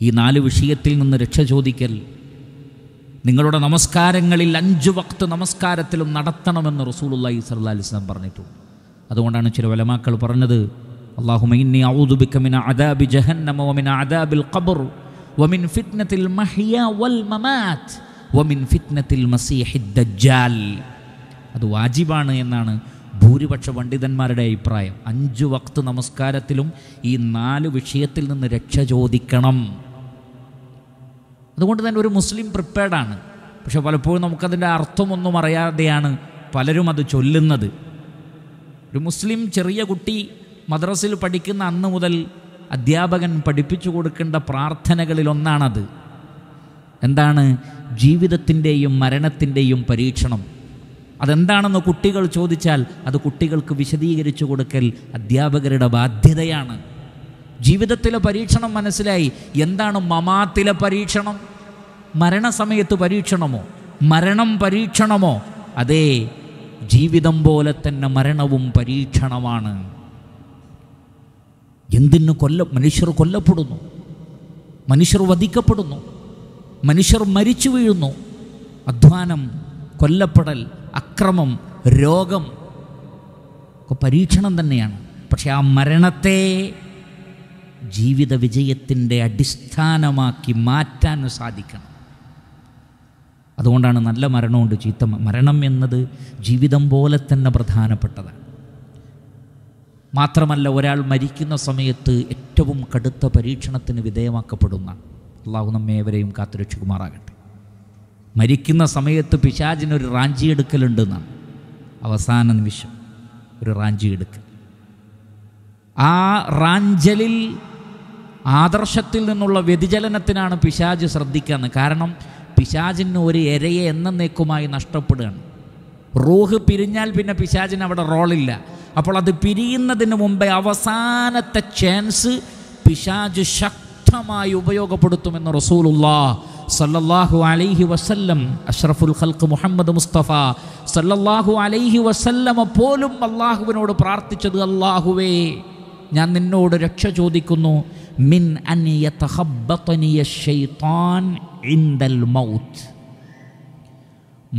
ഈ നാല് വിഷയത്തിൽ നിന്ന് രക്ഷ ചോദിക്കൽ നിങ്ങളുടെ നമസ്കാരങ്ങളിൽ അഞ്ച് വക്ത് നമസ്കാരത്തിലും നടത്തണമെന്ന് റസൂലുല്ലാഹി സല്ലാ അലിസ്ലാം പറഞ്ഞിട്ടുണ്ട് അതുകൊണ്ടാണ് ചില വലമാക്കൾ പറഞ്ഞത് മൈന്നി ഔദുബിക്കമിന അദാബി ജഹന്നമോമിന അദാബിൽ ഖബർ വമിൻ ഫിറ്റ്നത്തിൽ മഹിയ വൽ മമാത്ത് വമിൻ ഫിറ്റ്നത്തിൽ മസീഹിദ് ദജ്ജാൽ അത് വാജിബാണ് എന്നാണ് ഭൂരിപക്ഷ പണ്ഡിതന്മാരുടെ അഭിപ്രായം അഞ്ച് വക്ത് നമസ്കാരത്തിലും ഈ നാല് വിഷയത്തിൽ നിന്ന് രക്ഷ ചോദിക്കണം അതുകൊണ്ട് തന്നെ ഒരു മുസ്ലിം പ്രിപ്പയർഡാണ് പക്ഷെ പലപ്പോഴും നമുക്കതിൻ്റെ അർത്ഥമൊന്നും അറിയാതെയാണ് പലരും അത് ചൊല്ലുന്നത് ഒരു മുസ്ലിം ചെറിയ കുട്ടി മദ്രസിൽ പഠിക്കുന്ന അന്ന് മുതൽ അധ്യാപകൻ പഠിപ്പിച്ചു കൊടുക്കേണ്ട പ്രാർത്ഥനകളിലൊന്നാണത് എന്താണ് ജീവിതത്തിൻ്റെയും മരണത്തിൻ്റെയും പരീക്ഷണം അതെന്താണെന്ന് കുട്ടികൾ ചോദിച്ചാൽ അത് കുട്ടികൾക്ക് വിശദീകരിച്ചു കൊടുക്കൽ അധ്യാപകരുടെ ബാധ്യതയാണ് ജീവിതത്തിലെ പരീക്ഷണം മനസ്സിലായി എന്താണ് മമാത്തിലെ പരീക്ഷണം മരണസമയത്ത് പരീക്ഷണമോ മരണം പരീക്ഷണമോ അതെ ജീവിതം പോലെ തന്നെ മരണവും പരീക്ഷണമാണ് എന്തിന് കൊല്ല മനുഷ്യർ കൊല്ലപ്പെടുന്നു മനുഷ്യർ വധിക്കപ്പെടുന്നു മനുഷ്യർ മരിച്ചു വീഴുന്നു അധ്വാനം കൊല്ലപ്പെടൽ അക്രമം രോഗം ഒക്കെ പരീക്ഷണം തന്നെയാണ് പക്ഷെ ആ മരണത്തെ ജീവിത വിജയത്തിൻ്റെ അടിസ്ഥാനമാക്കി മാറ്റാൻ സാധിക്കണം അതുകൊണ്ടാണ് നല്ല മരണമുണ്ട് ചീത്ത മരണം എന്നത് ജീവിതം പോലെ തന്നെ പ്രധാനപ്പെട്ടതാണ് മാത്രമല്ല ഒരാൾ മരിക്കുന്ന സമയത്ത് ഏറ്റവും കടുത്ത പരീക്ഷണത്തിന് വിധേയമാക്കപ്പെടുന്ന അള്ളാഹു നമ്മേവരെയും കാത്തുരക്ഷിക്കുമാറാകട്ടെ മരിക്കുന്ന സമയത്ത് പിശാചിനൊരു റാഞ്ചി എടുക്കലുണ്ടെന്നാണ് അവസാന നിമിഷം ഒരു റാഞ്ചി എടുക്കൽ ആ റാഞ്ചലിൽ ആദർശത്തിൽ നിന്നുള്ള വ്യതിചലനത്തിനാണ് പിശാജ് ശ്രദ്ധിക്കുന്നത് കാരണം പിശാചിന് ഒരു ഇരയെ എന്നേക്കുമായി നഷ്ടപ്പെടുകയാണ് റൂഹ് പിരിഞ്ഞാൽ പിന്നെ പിശാചിന് അവിടെ റോളില്ല അപ്പോൾ അത് പിരിയുന്നതിന് മുമ്പേ അവസാനത്തെ ചാൻസ് പിശാജ് ശക്തമായി ഉപയോഗപ്പെടുത്തുമെന്ന് റസൂലുല്ലാ സല്ലല്ലാഹു അലൈഹി വസല്ലം അഷ്റഫുൽ ഖൽക്ക് മുഹമ്മദ് മുസ്തഫ സല്ലല്ലാഹു അലൈഹി വസല്ലമ പോലും അള്ളാഹുവിനോട് പ്രാർത്ഥിച്ചത് അള്ളാഹുവേ ഞാൻ നിന്നോട് രക്ഷ ചോദിക്കുന്നു മിൻ ഇൻദൽ മൗത്ത്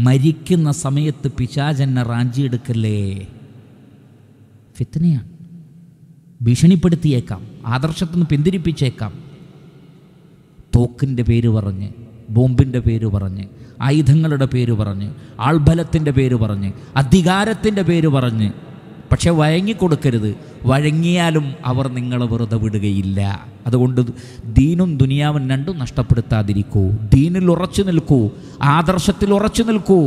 മരിക്കുന്ന സമയത്ത് റാഞ്ചി റാഞ്ചിയെടുക്കല്ലേ ഫിത്തനയാണ് ഭീഷണിപ്പെടുത്തിയേക്കാം ആദർശത്തിൽ നിന്ന് പിന്തിരിപ്പിച്ചേക്കാം തോക്കിൻ്റെ പേര് പറഞ്ഞ് ബോംബിൻ്റെ പേര് പറഞ്ഞ് ആയുധങ്ങളുടെ പേര് പറഞ്ഞ് ആൾബലത്തിൻ്റെ പേര് പറഞ്ഞ് അധികാരത്തിൻ്റെ പേര് പറഞ്ഞ് പക്ഷെ വഴങ്ങിക്കൊടുക്കരുത് വഴങ്ങിയാലും അവർ നിങ്ങളെ വെറുതെ വിടുകയില്ല അതുകൊണ്ട് ദീനും ദുനിയാവും രണ്ടും നഷ്ടപ്പെടുത്താതിരിക്കൂ ദീനിൽ ഉറച്ചു നിൽക്കൂ ആദർശത്തിൽ ഉറച്ചു നിൽക്കൂ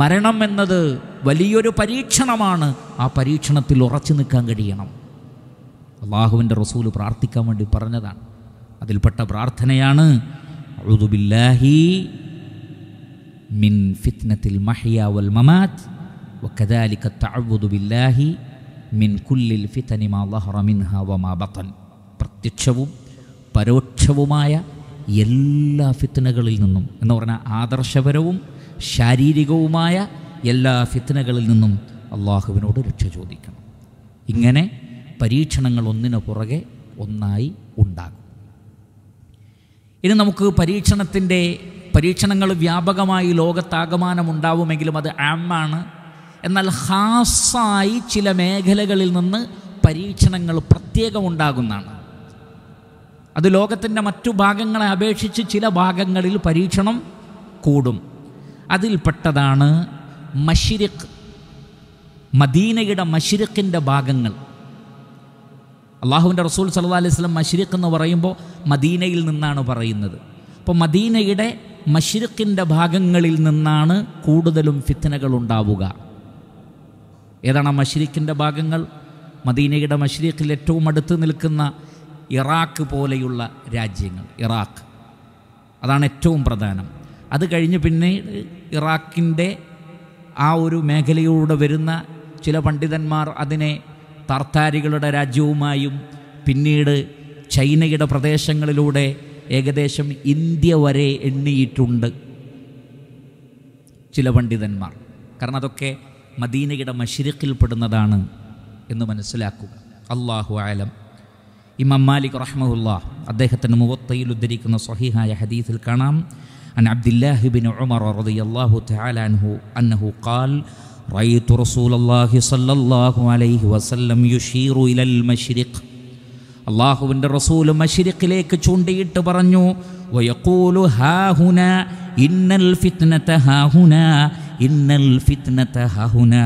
മരണം എന്നത് വലിയൊരു പരീക്ഷണമാണ് ആ പരീക്ഷണത്തിൽ ഉറച്ചു നിൽക്കാൻ കഴിയണം അള്ളാഹുവിൻ്റെ റസൂൽ പ്രാർത്ഥിക്കാൻ വേണ്ടി പറഞ്ഞതാണ് അതിൽപ്പെട്ട പ്രാർത്ഥനയാണ് മിൻ ഫിത്നത്തിൽ മഹിയ വൽ മമാത് മിൻ കുല്ലിൽ മാ ലഹറ വമാ പ്രത്യക്ഷവും പരോക്ഷവുമായ എല്ലാ ഫിത്തനകളിൽ നിന്നും എന്ന് പറഞ്ഞാൽ ആദർശപരവും ശാരീരികവുമായ എല്ലാ ഫിത്തനകളിൽ നിന്നും അള്ളാഹുവിനോട് രക്ഷ ചോദിക്കണം ഇങ്ങനെ പരീക്ഷണങ്ങൾ ഒന്നിനു പുറകെ ഒന്നായി ഉണ്ടാകും ഇനി നമുക്ക് പരീക്ഷണത്തിൻ്റെ പരീക്ഷണങ്ങൾ വ്യാപകമായി ലോകത്താകമാനം ഉണ്ടാവുമെങ്കിലും അത് ആമാണ് എന്നാൽ ഹാസായി ചില മേഖലകളിൽ നിന്ന് പരീക്ഷണങ്ങൾ പ്രത്യേകം ഉണ്ടാകുന്നതാണ് അത് ലോകത്തിൻ്റെ മറ്റു ഭാഗങ്ങളെ അപേക്ഷിച്ച് ചില ഭാഗങ്ങളിൽ പരീക്ഷണം കൂടും അതിൽപ്പെട്ടതാണ് മഷിരിഖ് മദീനയുടെ മഷിരിഖിൻ്റെ ഭാഗങ്ങൾ അള്ളാഹുവിൻ്റെ റസൂൽ സല്ലാ അലൈഹി സ്വലം മഷിരിഖ് എന്ന് പറയുമ്പോൾ മദീനയിൽ നിന്നാണ് പറയുന്നത് അപ്പോൾ മദീനയുടെ മഷിരിഖിൻ്റെ ഭാഗങ്ങളിൽ നിന്നാണ് കൂടുതലും ഫിത്തനകൾ ഉണ്ടാവുക ഏതാണ് മഷിരിഖിൻ്റെ ഭാഗങ്ങൾ മദീനയുടെ മഷിരിഖിൽ ഏറ്റവും അടുത്ത് നിൽക്കുന്ന ഇറാഖ് പോലെയുള്ള രാജ്യങ്ങൾ ഇറാഖ് അതാണ് ഏറ്റവും പ്രധാനം അത് കഴിഞ്ഞ് പിന്നെ ഇറാഖിൻ്റെ ആ ഒരു മേഖലയിലൂടെ വരുന്ന ചില പണ്ഡിതന്മാർ അതിനെ തർത്താരികളുടെ രാജ്യവുമായും പിന്നീട് ചൈനയുടെ പ്രദേശങ്ങളിലൂടെ ഏകദേശം ഇന്ത്യ വരെ എണ്ണിയിട്ടുണ്ട് ചില പണ്ഡിതന്മാർ കാരണം അതൊക്കെ മദീനയുടെ മഷിരക്കിൽപ്പെടുന്നതാണ് എന്ന് മനസ്സിലാക്കുക അള്ളാഹു ആലം ഇമാം മാലിക് റഹ്മുല്ല അദ്ദേഹത്തിൻ്റെ മുഖത്തയിൽ ഉദ്ധരിക്കുന്ന സ്വഹിഹായ ഹദീസിൽ കാണാം عن عبد الله بن عمر رضي الله تعالى عنه أنه قال رأيت رسول الله صلى الله عليه وسلم يشير إلى المشرق الله بن الرسول مشرق إليك چوندي برنيو ويقول ها هنا إن الفتنة ها هنا إن الفتنة ها هنا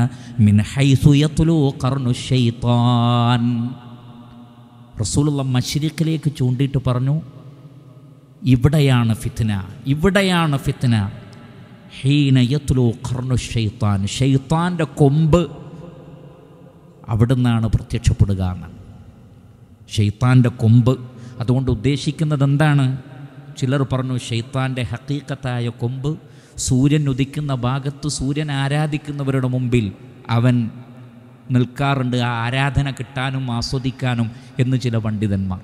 من حيث يطلو قرن الشيطان رسول الله مشرق إليك چوندي برنيو ഇവിടെയാണ് ഫിത്ന ഇവിടെയാണ് ഫിത്ന ഹീനയത്തുലോ ഖർണു ഷെയ്ത്താൻ ഷെയ്ത്താൻ്റെ കൊമ്പ് നിന്നാണ് പ്രത്യക്ഷപ്പെടുക എന്നാണ് ഷെയ്ത്താൻ്റെ കൊമ്പ് അതുകൊണ്ട് ഉദ്ദേശിക്കുന്നത് എന്താണ് ചിലർ പറഞ്ഞു ഷെയ്ത്താൻ്റെ ഹക്കീക്കത്തായ കൊമ്പ് സൂര്യൻ ഉദിക്കുന്ന ഭാഗത്ത് സൂര്യൻ ആരാധിക്കുന്നവരുടെ മുമ്പിൽ അവൻ നിൽക്കാറുണ്ട് ആ ആരാധന കിട്ടാനും ആസ്വദിക്കാനും എന്ന് ചില പണ്ഡിതന്മാർ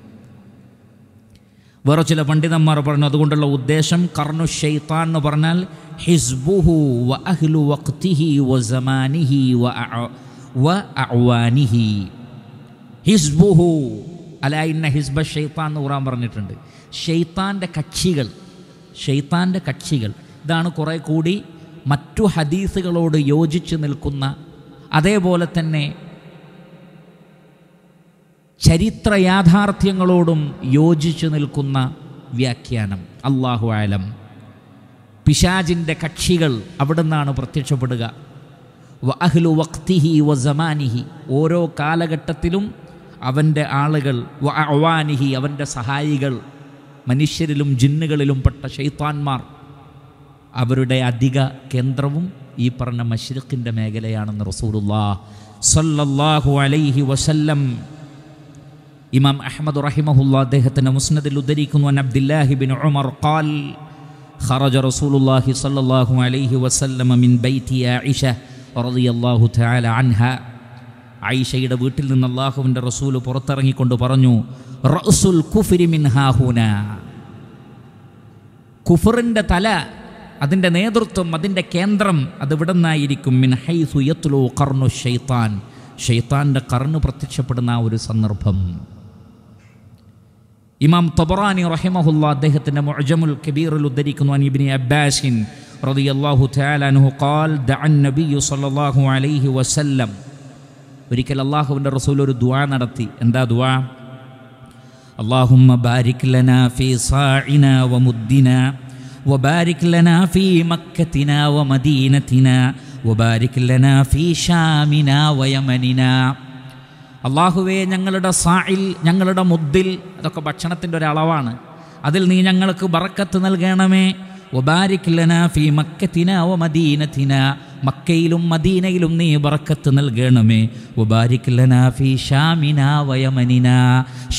വേറെ ചില പണ്ഡിതന്മാർ പറഞ്ഞു അതുകൊണ്ടുള്ള ഉദ്ദേശം കർണു ഷെയ്ത്താൻ എന്ന് പറഞ്ഞാൽ ഹിസ്ബുഹു വ അഹ്ലു വഖ്തിഹി വ സമാനിഹി വ വ അവാനിഹി ഹിസ്ബുഹു അല ഇന്ന ഹിസ്ബ ഷെയ്ത്താൻ എന്ന് ഊറാൻ പറഞ്ഞിട്ടുണ്ട് ഷെയ്ത്താൻ്റെ കക്ഷികൾ ഷെയ്ത്താൻ്റെ കക്ഷികൾ ഇതാണ് കുറേ കൂടി മറ്റു ഹദീസുകളോട് യോജിച്ച് നിൽക്കുന്ന അതേപോലെ തന്നെ ചരിത്ര യാഥാർത്ഥ്യങ്ങളോടും യോജിച്ചു നിൽക്കുന്ന വ്യാഖ്യാനം അള്ളാഹു ആലം പിശാജിൻ്റെ കക്ഷികൾ അവിടുന്നാണ് പ്രത്യക്ഷപ്പെടുക വഹ്ലു വക്തിഹി വ ജമാനിഹി ഓരോ കാലഘട്ടത്തിലും അവൻ്റെ ആളുകൾ വ അവൻ്റെ സഹായികൾ മനുഷ്യരിലും ജിന്നുകളിലും പെട്ട ഷെയ്ത്താൻമാർ അവരുടെ അധിക കേന്ദ്രവും ഈ പറഞ്ഞ മഷിഖിൻ്റെ മേഖലയാണെന്ന് റസൂലുല്ലാ സല്ലല്ലാഹു അലൈഹി വസല്ലം ഇമാം അഹമ്മദ് റഹിമഹുല്ല അദ്ദേഹത്തിൻ്റെ മുസ്നദിൽ ഉദ്ധരിക്കുന്നു അൻ അബ്ദില്ലാഹി ബിൻ ഉമർ ഖാൽ خرج رسول الله صلى الله عليه وسلم من بيت عائشة رضي الله تعالى عنها ആയിഷയുടെ വീട്ടിൽ നിന്ന് അള്ളാഹുവിൻ്റെ റസൂൽ പുറത്തിറങ്ങിക്കൊണ്ട് പറഞ്ഞു റസുൽ കുഫിരി മിൻ ഹാഹൂന കുഫറിൻ്റെ തല അതിൻ്റെ നേതൃത്വം അതിൻ്റെ കേന്ദ്രം അതിവിടെ നിന്നായിരിക്കും മിൻ ഹൈസുയത്തുലോ കർണു ഷെയ്ത്താൻ ഷെയ്ത്താൻ്റെ കർണു പ്രത്യക്ഷപ്പെടുന്ന ആ ഒരു സന്ദർഭം ഇമാം തബറാനി റഹിമഹുല്ല അദ്ദേഹത്തിൻ്റെ മുഅജമുൽ കബീറിൽ ഉദ്ധരിക്കുന്നു അനിബിനി അബ്ബാസിൻ റതി അള്ളാഹു താലാനുഹു കാൽ ദഅൻ നബിയു സല്ലല്ലാഹു അലൈഹി വസല്ലം ഒരിക്കൽ അള്ളാഹുവിൻ്റെ റസൂൽ ഒരു ദുആ നടത്തി എന്താ ദുആ اللهم بارك لنا في صاعنا ومدنا وبارك لنا في مكتنا ومدينتنا وبارك لنا في شامنا ويمننا അള്ളാഹുവെ ഞങ്ങളുടെ സായിൽ ഞങ്ങളുടെ മുദ്ദിൽ അതൊക്കെ ഭക്ഷണത്തിൻ്റെ ഒരളവാണ് അതിൽ നീ ഞങ്ങൾക്ക് ബറക്കത്ത് നൽകണമേ ഒബാരിക്കില്ലന ഫി മക്കത്തിന ഒ മദീനത്തിന മക്കയിലും മദീനയിലും നീ ബറക്കത്ത് നൽകണമേ ഒബാരിക്കില്ലന ഫി ഷാമിന വയമനിന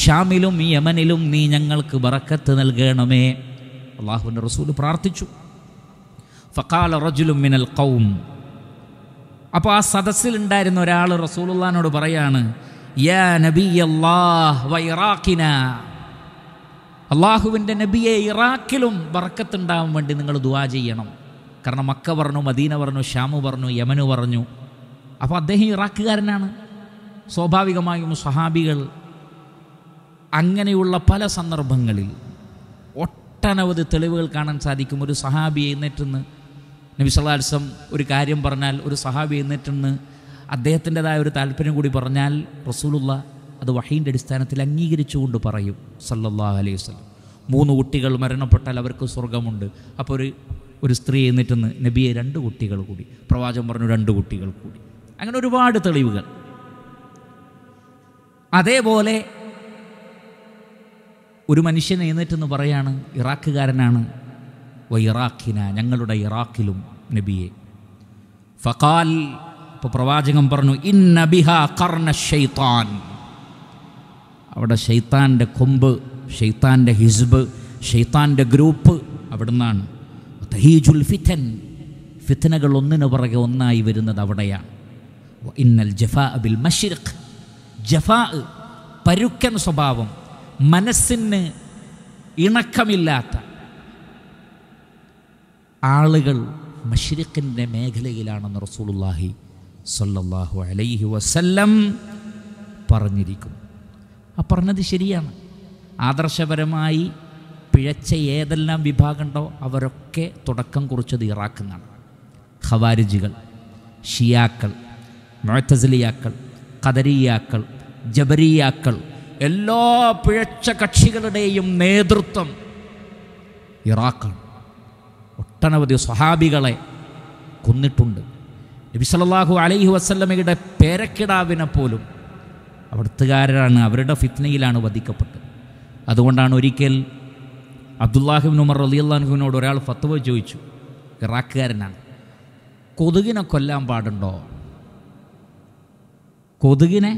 ഷാമിലും യമനിലും നീ ഞങ്ങൾക്ക് ബറക്കത്ത് നൽകണമേ അള്ളാഹുവിൻ്റെ റസൂൽ പ്രാർത്ഥിച്ചു ഫക്കാല റജുലും മിനൽ കൗം അപ്പോൾ ആ സദസ്സിലുണ്ടായിരുന്ന ഒരാൾ റസൂലുള്ളാനോട് പറയാണ് യാ നബി വൈറാഖിന അള്ളാഹുവിൻ്റെ നബിയെ ഇറാഖിലും വറക്കത്തുണ്ടാവാൻ വേണ്ടി നിങ്ങൾ ദുവാ ചെയ്യണം കാരണം മക്ക പറഞ്ഞു മദീന പറഞ്ഞു ഷ്യാമു പറഞ്ഞു യമനു പറഞ്ഞു അപ്പോൾ അദ്ദേഹം ഇറാഖുകാരനാണ് സ്വാഭാവികമായും സ്വഹാബികൾ അങ്ങനെയുള്ള പല സന്ദർഭങ്ങളിൽ ഒട്ടനവധി തെളിവുകൾ കാണാൻ സാധിക്കും ഒരു സഹാബിയെ എന്നിട്ടെന്ന് നബി സല്ലാസ്ലം ഒരു കാര്യം പറഞ്ഞാൽ ഒരു സഹാബി എന്നിട്ടെന്ന് അദ്ദേഹത്തിൻ്റെതായ ഒരു താല്പര്യം കൂടി പറഞ്ഞാൽ റസൂലുള്ള അത് വഹീൻ്റെ അടിസ്ഥാനത്തിൽ അംഗീകരിച്ചുകൊണ്ട് പറയും സല്ലാ അലൈഹി വസ്ലം മൂന്ന് കുട്ടികൾ മരണപ്പെട്ടാൽ അവർക്ക് സ്വർഗമുണ്ട് അപ്പോൾ ഒരു ഒരു സ്ത്രീ എന്നിട്ടെന്ന് നബിയെ രണ്ട് കുട്ടികൾ കൂടി പ്രവാചകം പറഞ്ഞു രണ്ട് കുട്ടികൾ കൂടി അങ്ങനെ ഒരുപാട് തെളിവുകൾ അതേപോലെ ഒരു മനുഷ്യനെ എന്നിട്ടെന്ന് പറയാണ് ഇറാഖുകാരനാണ് വൈറാഖിന ഞങ്ങളുടെ ഇറാഖിലും നബിയെ ഫക്കാൽ ഇപ്പോൾ പ്രവാചകൻ പറഞ്ഞു ഇന്ന നബിഹ കർണ ഷെയ്ത്താൻ അവിടെ ഷെയ്ത്താൻ്റെ കൊമ്പ് ഷെയ്ത്താൻ്റെ ഹിസ്ബ് ഷെയ്ത്താൻ്റെ ഗ്രൂപ്പ് അവിടുന്നാണ് തഹീജുൽ ഫിത്തൻ ഫിത്തനകൾ ഒന്നിനു പുറകെ ഒന്നായി വരുന്നത് അവിടെയാണ് ഇന്നൽ ജഫാ ബിൽ മഷിഖ് ജഫാ പരുക്കൻ സ്വഭാവം മനസ്സിന് ഇണക്കമില്ലാത്ത ആളുകൾ മഷ്രിഖിൻ്റെ മേഖലയിലാണെന്ന് റസൂലുല്ലാഹി സല്ലല്ലാഹു അലൈഹി വസല്ലം പറഞ്ഞിരിക്കും ആ പറഞ്ഞത് ശരിയാണ് ആദർശപരമായി പിഴച്ച ഏതെല്ലാം വിഭാഗമുണ്ടോ അവരൊക്കെ തുടക്കം കുറിച്ചത് ഇറാഖിൽ ഖവാരിജികൾ ഷിയാക്കൾ മൊഴത്തസലിയാക്കൾ കദരിയാക്കൾ ജബരിയാക്കൾ എല്ലാ പിഴച്ച കക്ഷികളുടെയും നേതൃത്വം ഇറാഖാണ് ഒട്ടനവധി സ്വഹാബികളെ കൊന്നിട്ടുണ്ട് നബിസലല്ലാഹു അലൈഹി വസ്ല്ലമയുടെ പേരക്കിടാവിനെ പോലും അവിടുത്തുകാരാണ് അവരുടെ ഫിത്നയിലാണ് വധിക്കപ്പെട്ടത് അതുകൊണ്ടാണ് ഒരിക്കൽ അബ്ദുല്ലാഹിബിൻ ഉമർ റലിയുല്ലാൻഹുവിനോട് ഒരാൾ ഫത്വ ചോദിച്ചു ഇറാഖുകാരനാണ് കൊതുകിനെ കൊല്ലാൻ പാടുണ്ടോ കൊതുകിനെ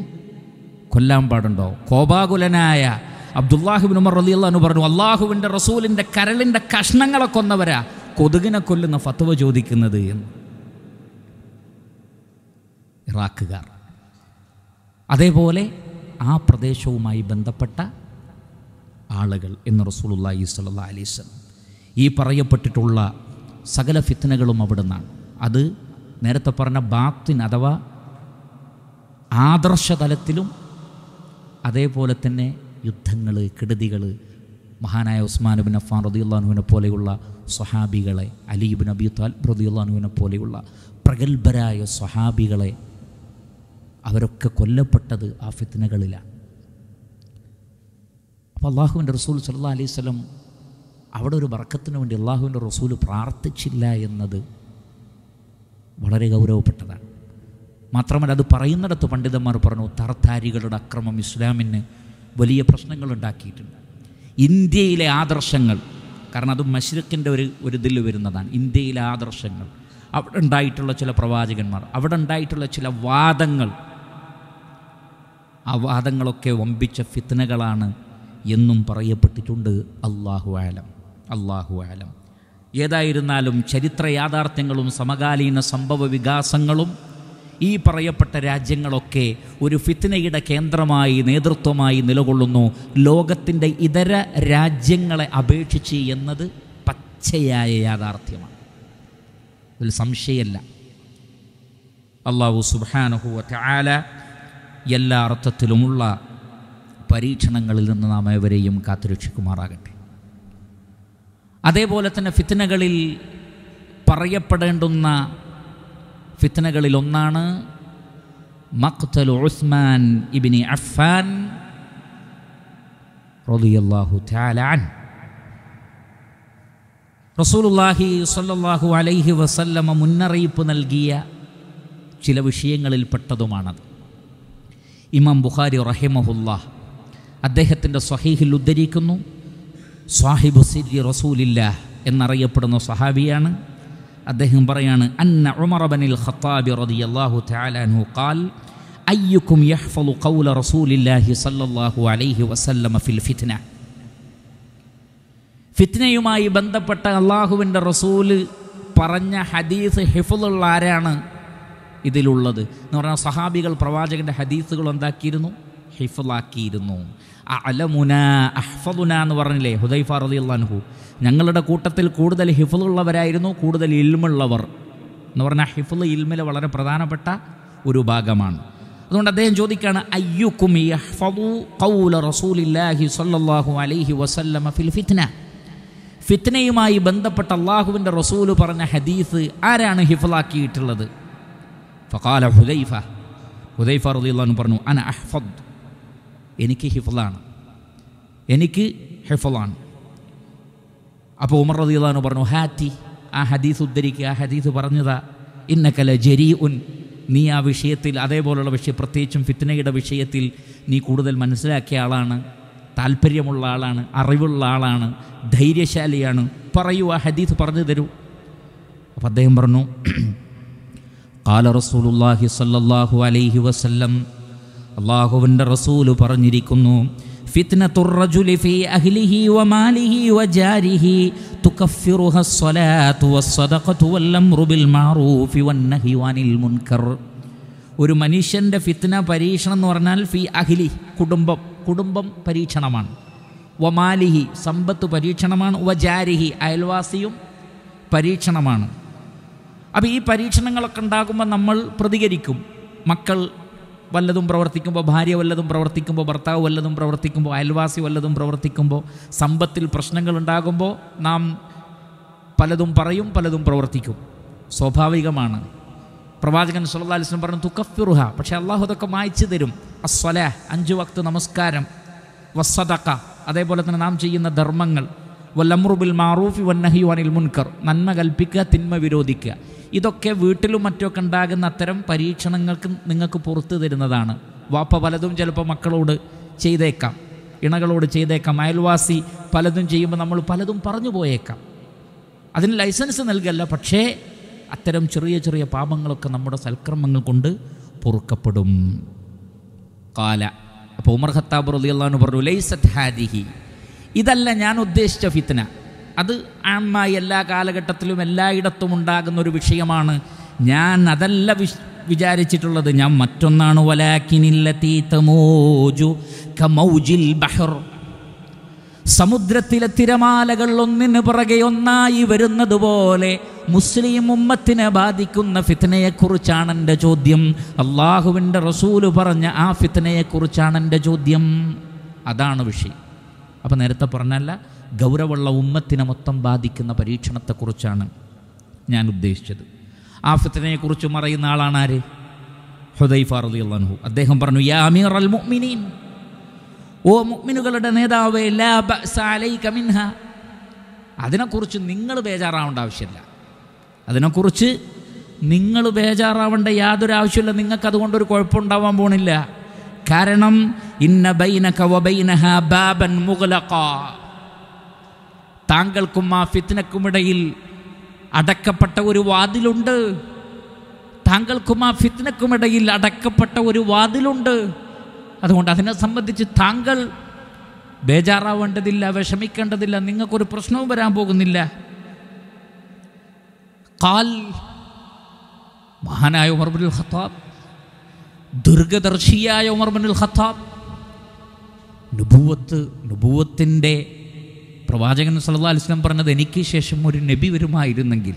കൊല്ലാൻ പാടുണ്ടോ കോപാകുലനായ അബ്ദുല്ലാഹിബിൻ ഉമർ അള്ളാഹു പറഞ്ഞു അള്ളാഹുവിൻ്റെ റസൂലിൻ്റെ കരളിൻ്റെ കഷ്ണങ്ങളെ കൊന്നവരാ കൊതുകിനെ കൊല്ലുന്ന ഫത്വ ചോദിക്കുന്നത് എന്ന് ഇറാഖുകാർ അതേപോലെ ആ പ്രദേശവുമായി ബന്ധപ്പെട്ട ആളുകൾ എന്ന് റസൂലുല്ലാഹി അലൈഹി അലൈസ് ഈ പറയപ്പെട്ടിട്ടുള്ള സകല ഫിത്തനകളും അവിടെ നിന്നാണ് അത് നേരത്തെ പറഞ്ഞ ബാത്തിൻ അഥവാ തലത്തിലും അതേപോലെ തന്നെ യുദ്ധങ്ങൾ കെടുതികൾ മഹാനായ ഉസ്മാൻ ഉസ്മാനുബിൻ അഫാൻ റദിയുല്ലാഹുവിനെ പോലെയുള്ള സ്വഹാബികളെ അലീബ് നബി താൽ റദിയുള്ളാനുവിനെ പോലെയുള്ള പ്രഗത്ഭരായ സ്വഹാബികളെ അവരൊക്കെ കൊല്ലപ്പെട്ടത് ആ ഫിത്നകളിലാണ് അപ്പോൾ അള്ളാഹുവിൻ്റെ റസൂൽ സല്ലാ അലൈഹി സ്വലം അവിടെ ഒരു വർക്കത്തിന് വേണ്ടി അള്ളാഹുവിൻ്റെ റസൂൽ പ്രാർത്ഥിച്ചില്ല എന്നത് വളരെ ഗൗരവപ്പെട്ടതാണ് മാത്രമല്ല അത് പറയുന്നിടത്ത് പണ്ഡിതന്മാർ പറഞ്ഞു തർത്താരികളുടെ അക്രമം ഇസ്ലാമിന് വലിയ ഉണ്ടാക്കിയിട്ടുണ്ട് ഇന്ത്യയിലെ ആദർശങ്ങൾ കാരണം അത് മഷ്രഖിൻ്റെ ഒരു ഒരു ഇതിൽ വരുന്നതാണ് ഇന്ത്യയിലെ ആദർശങ്ങൾ അവിടെ ഉണ്ടായിട്ടുള്ള ചില പ്രവാചകന്മാർ അവിടെ ഉണ്ടായിട്ടുള്ള ചില വാദങ്ങൾ ആ വാദങ്ങളൊക്കെ വമ്പിച്ച ഫിത്തനകളാണ് എന്നും പറയപ്പെട്ടിട്ടുണ്ട് അള്ളാഹു ആലം അള്ളാഹു ആലം ഏതായിരുന്നാലും ചരിത്ര യാഥാർത്ഥ്യങ്ങളും സമകാലീന സംഭവ വികാസങ്ങളും ഈ പറയപ്പെട്ട രാജ്യങ്ങളൊക്കെ ഒരു ഫിത്നയുടെ കേന്ദ്രമായി നേതൃത്വമായി നിലകൊള്ളുന്നു ലോകത്തിൻ്റെ ഇതര രാജ്യങ്ങളെ അപേക്ഷിച്ച് എന്നത് പച്ചയായ യാഥാർത്ഥ്യമാണ് ഒരു സംശയമല്ല അള്ളാഹു സുബാനഹു ആല എല്ലാ അർത്ഥത്തിലുമുള്ള പരീക്ഷണങ്ങളിൽ നിന്ന് നാം ഏവരെയും കാത്തുരക്ഷിക്കുമാറാകട്ടെ അതേപോലെ തന്നെ ഫിത്തനകളിൽ പറയപ്പെടേണ്ടുന്ന ഫിത്തനകളിൽ ഒന്നാണ് മഖ്തൽ ഉസ്മാൻ ഇബിനി അഫാൻ റളിയല്ലാഹു തആലാൻ റസൂലുള്ളാഹി സ്വല്ലല്ലാഹു അലൈഹി വസല്ലമ മുന്നറിയിപ്പ് നൽകിയ ചില വിഷയങ്ങളിൽ പെട്ടതുമാണത് ഇമാം ബുഖാരി റഹിമഹുല്ലാ അദ്ദേഹത്തിൻ്റെ സ്വഹീഹിൽ ഉദ്ധരിക്കുന്നു സാഹിബ് സിരി റസൂലില്ല എന്നറിയപ്പെടുന്ന സഹാബിയാണ് അദ്ദേഹം പറയാണ് അന്ന ഉമറബനിൽ ഖത്താബി റളിയല്ലാഹു തആല അൻഹു ഖാൽ അയ്യുക്കും യഹ്ഫളു ഖൗല റസൂലില്ലാഹി സ്വല്ലല്ലാഹു അലൈഹി വസല്ലമ ഫിൽ ഫിത്ന ഫിത്നയുമായി ബന്ധപ്പെട്ട അള്ളാഹുവിൻ്റെ റസൂല് പറഞ്ഞ ഹദീസ് ഹിഫുലുള്ള ആരാണ് ഇതിലുള്ളത് എന്ന് പറഞ്ഞാൽ സഹാബികൾ പ്രവാചകൻ്റെ ഹദീസുകൾ എന്താക്കിയിരുന്നു ഹിഫലാക്കിയിരുന്നു അലമുന അഹ്ഫദുന എന്ന് പറഞ്ഞില്ലേ ഹുദൈഫ റളിയല്ലാഹു ഞങ്ങളുടെ കൂട്ടത്തിൽ കൂടുതൽ ഹിഫുള്ളവരായിരുന്നു കൂടുതൽ ഇൽമുള്ളവർ എന്ന് പറഞ്ഞാൽ ഹിഫുൽ ഇൽമിൽ വളരെ പ്രധാനപ്പെട്ട ഒരു ഭാഗമാണ് അതുകൊണ്ട് അദ്ദേഹം ചോദിക്കുകയാണ് അയ്യുക്കും റസൂലില്ലാഹി സല്ലാഹു അലൈഹി വസല്ലമ ഫിൽ ഫിത്ന ഫിത്നയുമായി ബന്ധപ്പെട്ട അള്ളാഹുവിൻ്റെ റസൂൽ പറഞ്ഞ ഹദീസ് ആരാണ് ഹിഫലാക്കിയിട്ടുള്ളത് ഫഖാല ഹുദൈഫ ഹുദൈഫ റദിയുള്ളു പറഞ്ഞു അന അഹ്ഫദ് എനിക്ക് ഹിഫലാണ് എനിക്ക് ഹിഫലാണ് അപ്പോൾ ഉമർ റദിയുള്ളാന്ന് പറഞ്ഞു ഹാറ്റി ആ ഹദീസ് ഉദ്ധരിക്കുക ആ ഹദീസ് പറഞ്ഞതാ ഇന്നക്കല ജരി ഉൻ നീ ആ വിഷയത്തിൽ അതേപോലുള്ള വിഷയം പ്രത്യേകിച്ചും ഫിത്നയുടെ വിഷയത്തിൽ നീ കൂടുതൽ മനസ്സിലാക്കിയ ആളാണ് താല്പര്യമുള്ള ആളാണ് അറിവുള്ള ആളാണ് ധൈര്യശാലിയാണ് പറയൂ ആ ഹദീസ് പറഞ്ഞു തരൂ അപ്പം അദ്ദേഹം പറഞ്ഞു കാല റസൂലുല്ലാഹി സല്ലാഹു അലൈഹി വസല്ലം അള്ളാഹുവിൻ്റെ റസൂല് പറഞ്ഞിരിക്കുന്നു ഫീ അഹ്ലിഹി വമാലിഹി വജാരിഹി ബിൽ മഅറൂഫി ഒരു മനുഷ്യൻ്റെ ഫിത്ന പരീക്ഷണം എന്ന് പറഞ്ഞാൽ ഫി അഹിലി കുടുംബം കുടുംബം പരീക്ഷണമാണ് വമാലിഹി സമ്പത്ത് പരീക്ഷണമാണ് വജാരിഹി അയൽവാസിയും പരീക്ഷണമാണ് അപ്പോൾ ഈ പരീക്ഷണങ്ങളൊക്കെ ഉണ്ടാകുമ്പോൾ നമ്മൾ പ്രതികരിക്കും മക്കൾ വല്ലതും പ്രവർത്തിക്കുമ്പോൾ ഭാര്യ വല്ലതും പ്രവർത്തിക്കുമ്പോൾ ഭർത്താവ് വല്ലതും പ്രവർത്തിക്കുമ്പോൾ അയൽവാസി വല്ലതും പ്രവർത്തിക്കുമ്പോൾ സമ്പത്തിൽ ഉണ്ടാകുമ്പോൾ നാം പലതും പറയും പലതും പ്രവർത്തിക്കും സ്വാഭാവികമാണ് പ്രവാചകൻ സല്ലാ പറഞ്ഞു തുക്കഫിറുഹ പക്ഷേ അള്ളാഹു ഇതൊക്കെ മായച്ചു തരും അസ്വല അഞ്ച് വക്ത് നമസ്കാരം വസ്സതക്ക അതേപോലെ തന്നെ നാം ചെയ്യുന്ന ധർമ്മങ്ങൾ വല്ലമ്രുബിൽ മാറൂഫി വന്നഹിയുവാനിൽ മുൻകർ നന്മ കൽപ്പിക്കുക തിന്മ വിരോധിക്കുക ഇതൊക്കെ വീട്ടിലും മറ്റൊക്കെ ഉണ്ടാകുന്ന അത്തരം പരീക്ഷണങ്ങൾക്ക് നിങ്ങൾക്ക് പുറത്തു തരുന്നതാണ് വാപ്പ പലതും ചിലപ്പോൾ മക്കളോട് ചെയ്തേക്കാം ഇണകളോട് ചെയ്തേക്കാം അയൽവാസി പലതും ചെയ്യുമ്പോൾ നമ്മൾ പലതും പറഞ്ഞു പോയേക്കാം അതിന് ലൈസൻസ് നൽകല്ല പക്ഷേ അത്തരം ചെറിയ ചെറിയ പാപങ്ങളൊക്കെ നമ്മുടെ സൽക്രമങ്ങൾ കൊണ്ട് പൊറുക്കപ്പെടും കാല അപ്പോൾ ഉമർ ഖത്താബ് റലിയുള്ള പറഞ്ഞു ലൈസത് ഹാദിഹി ഇതല്ല ഞാൻ ഉദ്ദേശിച്ച ഫിത്ന അത് അമ്മ എല്ലാ കാലഘട്ടത്തിലും എല്ലായിടത്തും ഉണ്ടാകുന്ന ഒരു വിഷയമാണ് ഞാൻ അതല്ല വിശ് വിചാരിച്ചിട്ടുള്ളത് ഞാൻ മറ്റൊന്നാണ് സമുദ്രത്തിലെ തിരമാലകൾ ഒന്നിന് പുറകെ ഒന്നായി വരുന്നത് പോലെ മുസ്ലിം ഉമ്മത്തിനെ ബാധിക്കുന്ന ഫിത്തനയെക്കുറിച്ചാണ് എൻ്റെ ചോദ്യം അള്ളാഹുവിൻ്റെ റസൂല് പറഞ്ഞ ആ ഫിത്തനയെക്കുറിച്ചാണ് എൻ്റെ ചോദ്യം അതാണ് വിഷയം അപ്പോൾ നേരത്തെ പറഞ്ഞല്ല ഗൗരവമുള്ള ഉമ്മത്തിനെ മൊത്തം ബാധിക്കുന്ന പരീക്ഷണത്തെക്കുറിച്ചാണ് ഞാൻ ഉദ്ദേശിച്ചത് ആ ആഫത്തിനെക്കുറിച്ച് മറയുന്ന ആളാണ് ആര് ഹുദൈഫ റലിയല്ലാൻഹു അദ്ദേഹം പറഞ്ഞു യാ അമീർ അൽ മുഅ്മിനീൻ ഓ മുഅ്മിനുകളുടെ നേതാവേ ലാ ബഅസ അലൈക മിൻഹ അതിനെക്കുറിച്ച് നിങ്ങൾ ബേജാറാവേണ്ട ആവശ്യമില്ല അതിനെക്കുറിച്ച് നിങ്ങൾ ബേജാറാവേണ്ട യാതൊരു ആവശ്യമില്ല നിങ്ങൾക്ക് കുഴപ്പമുണ്ടാവാൻ പോണില്ല കാരണം ഇന്ന ബൈനക ബൈനഹ ബാബൻ മുഗ്ലഖ താങ്കൾക്കും ആ ഫിത്നക്കുമിടയിൽ അടക്കപ്പെട്ട ഒരു വാതിലുണ്ട് താങ്കൾക്കും ആ ഫിത്നക്കുമിടയിൽ അടക്കപ്പെട്ട ഒരു വാതിലുണ്ട് അതുകൊണ്ട് അതിനെ സംബന്ധിച്ച് താങ്കൾ ബേജാറാവേണ്ടതില്ല വിഷമിക്കേണ്ടതില്ല നിങ്ങൾക്കൊരു പ്രശ്നവും വരാൻ പോകുന്നില്ല കാൽ മഹാനായ ഉമർബുൽ ഖത്താബ് ദുർഗദർശിയായ ഉമർബുൽ ഖത്താബ് നുപൂവത്ത് നുപൂവത്തിൻ്റെ പ്രവാചകൻ സല്ലാ അലിസ്ലാം പറഞ്ഞത് എനിക്ക് ശേഷം ഒരു നബി വരുമായിരുന്നെങ്കിൽ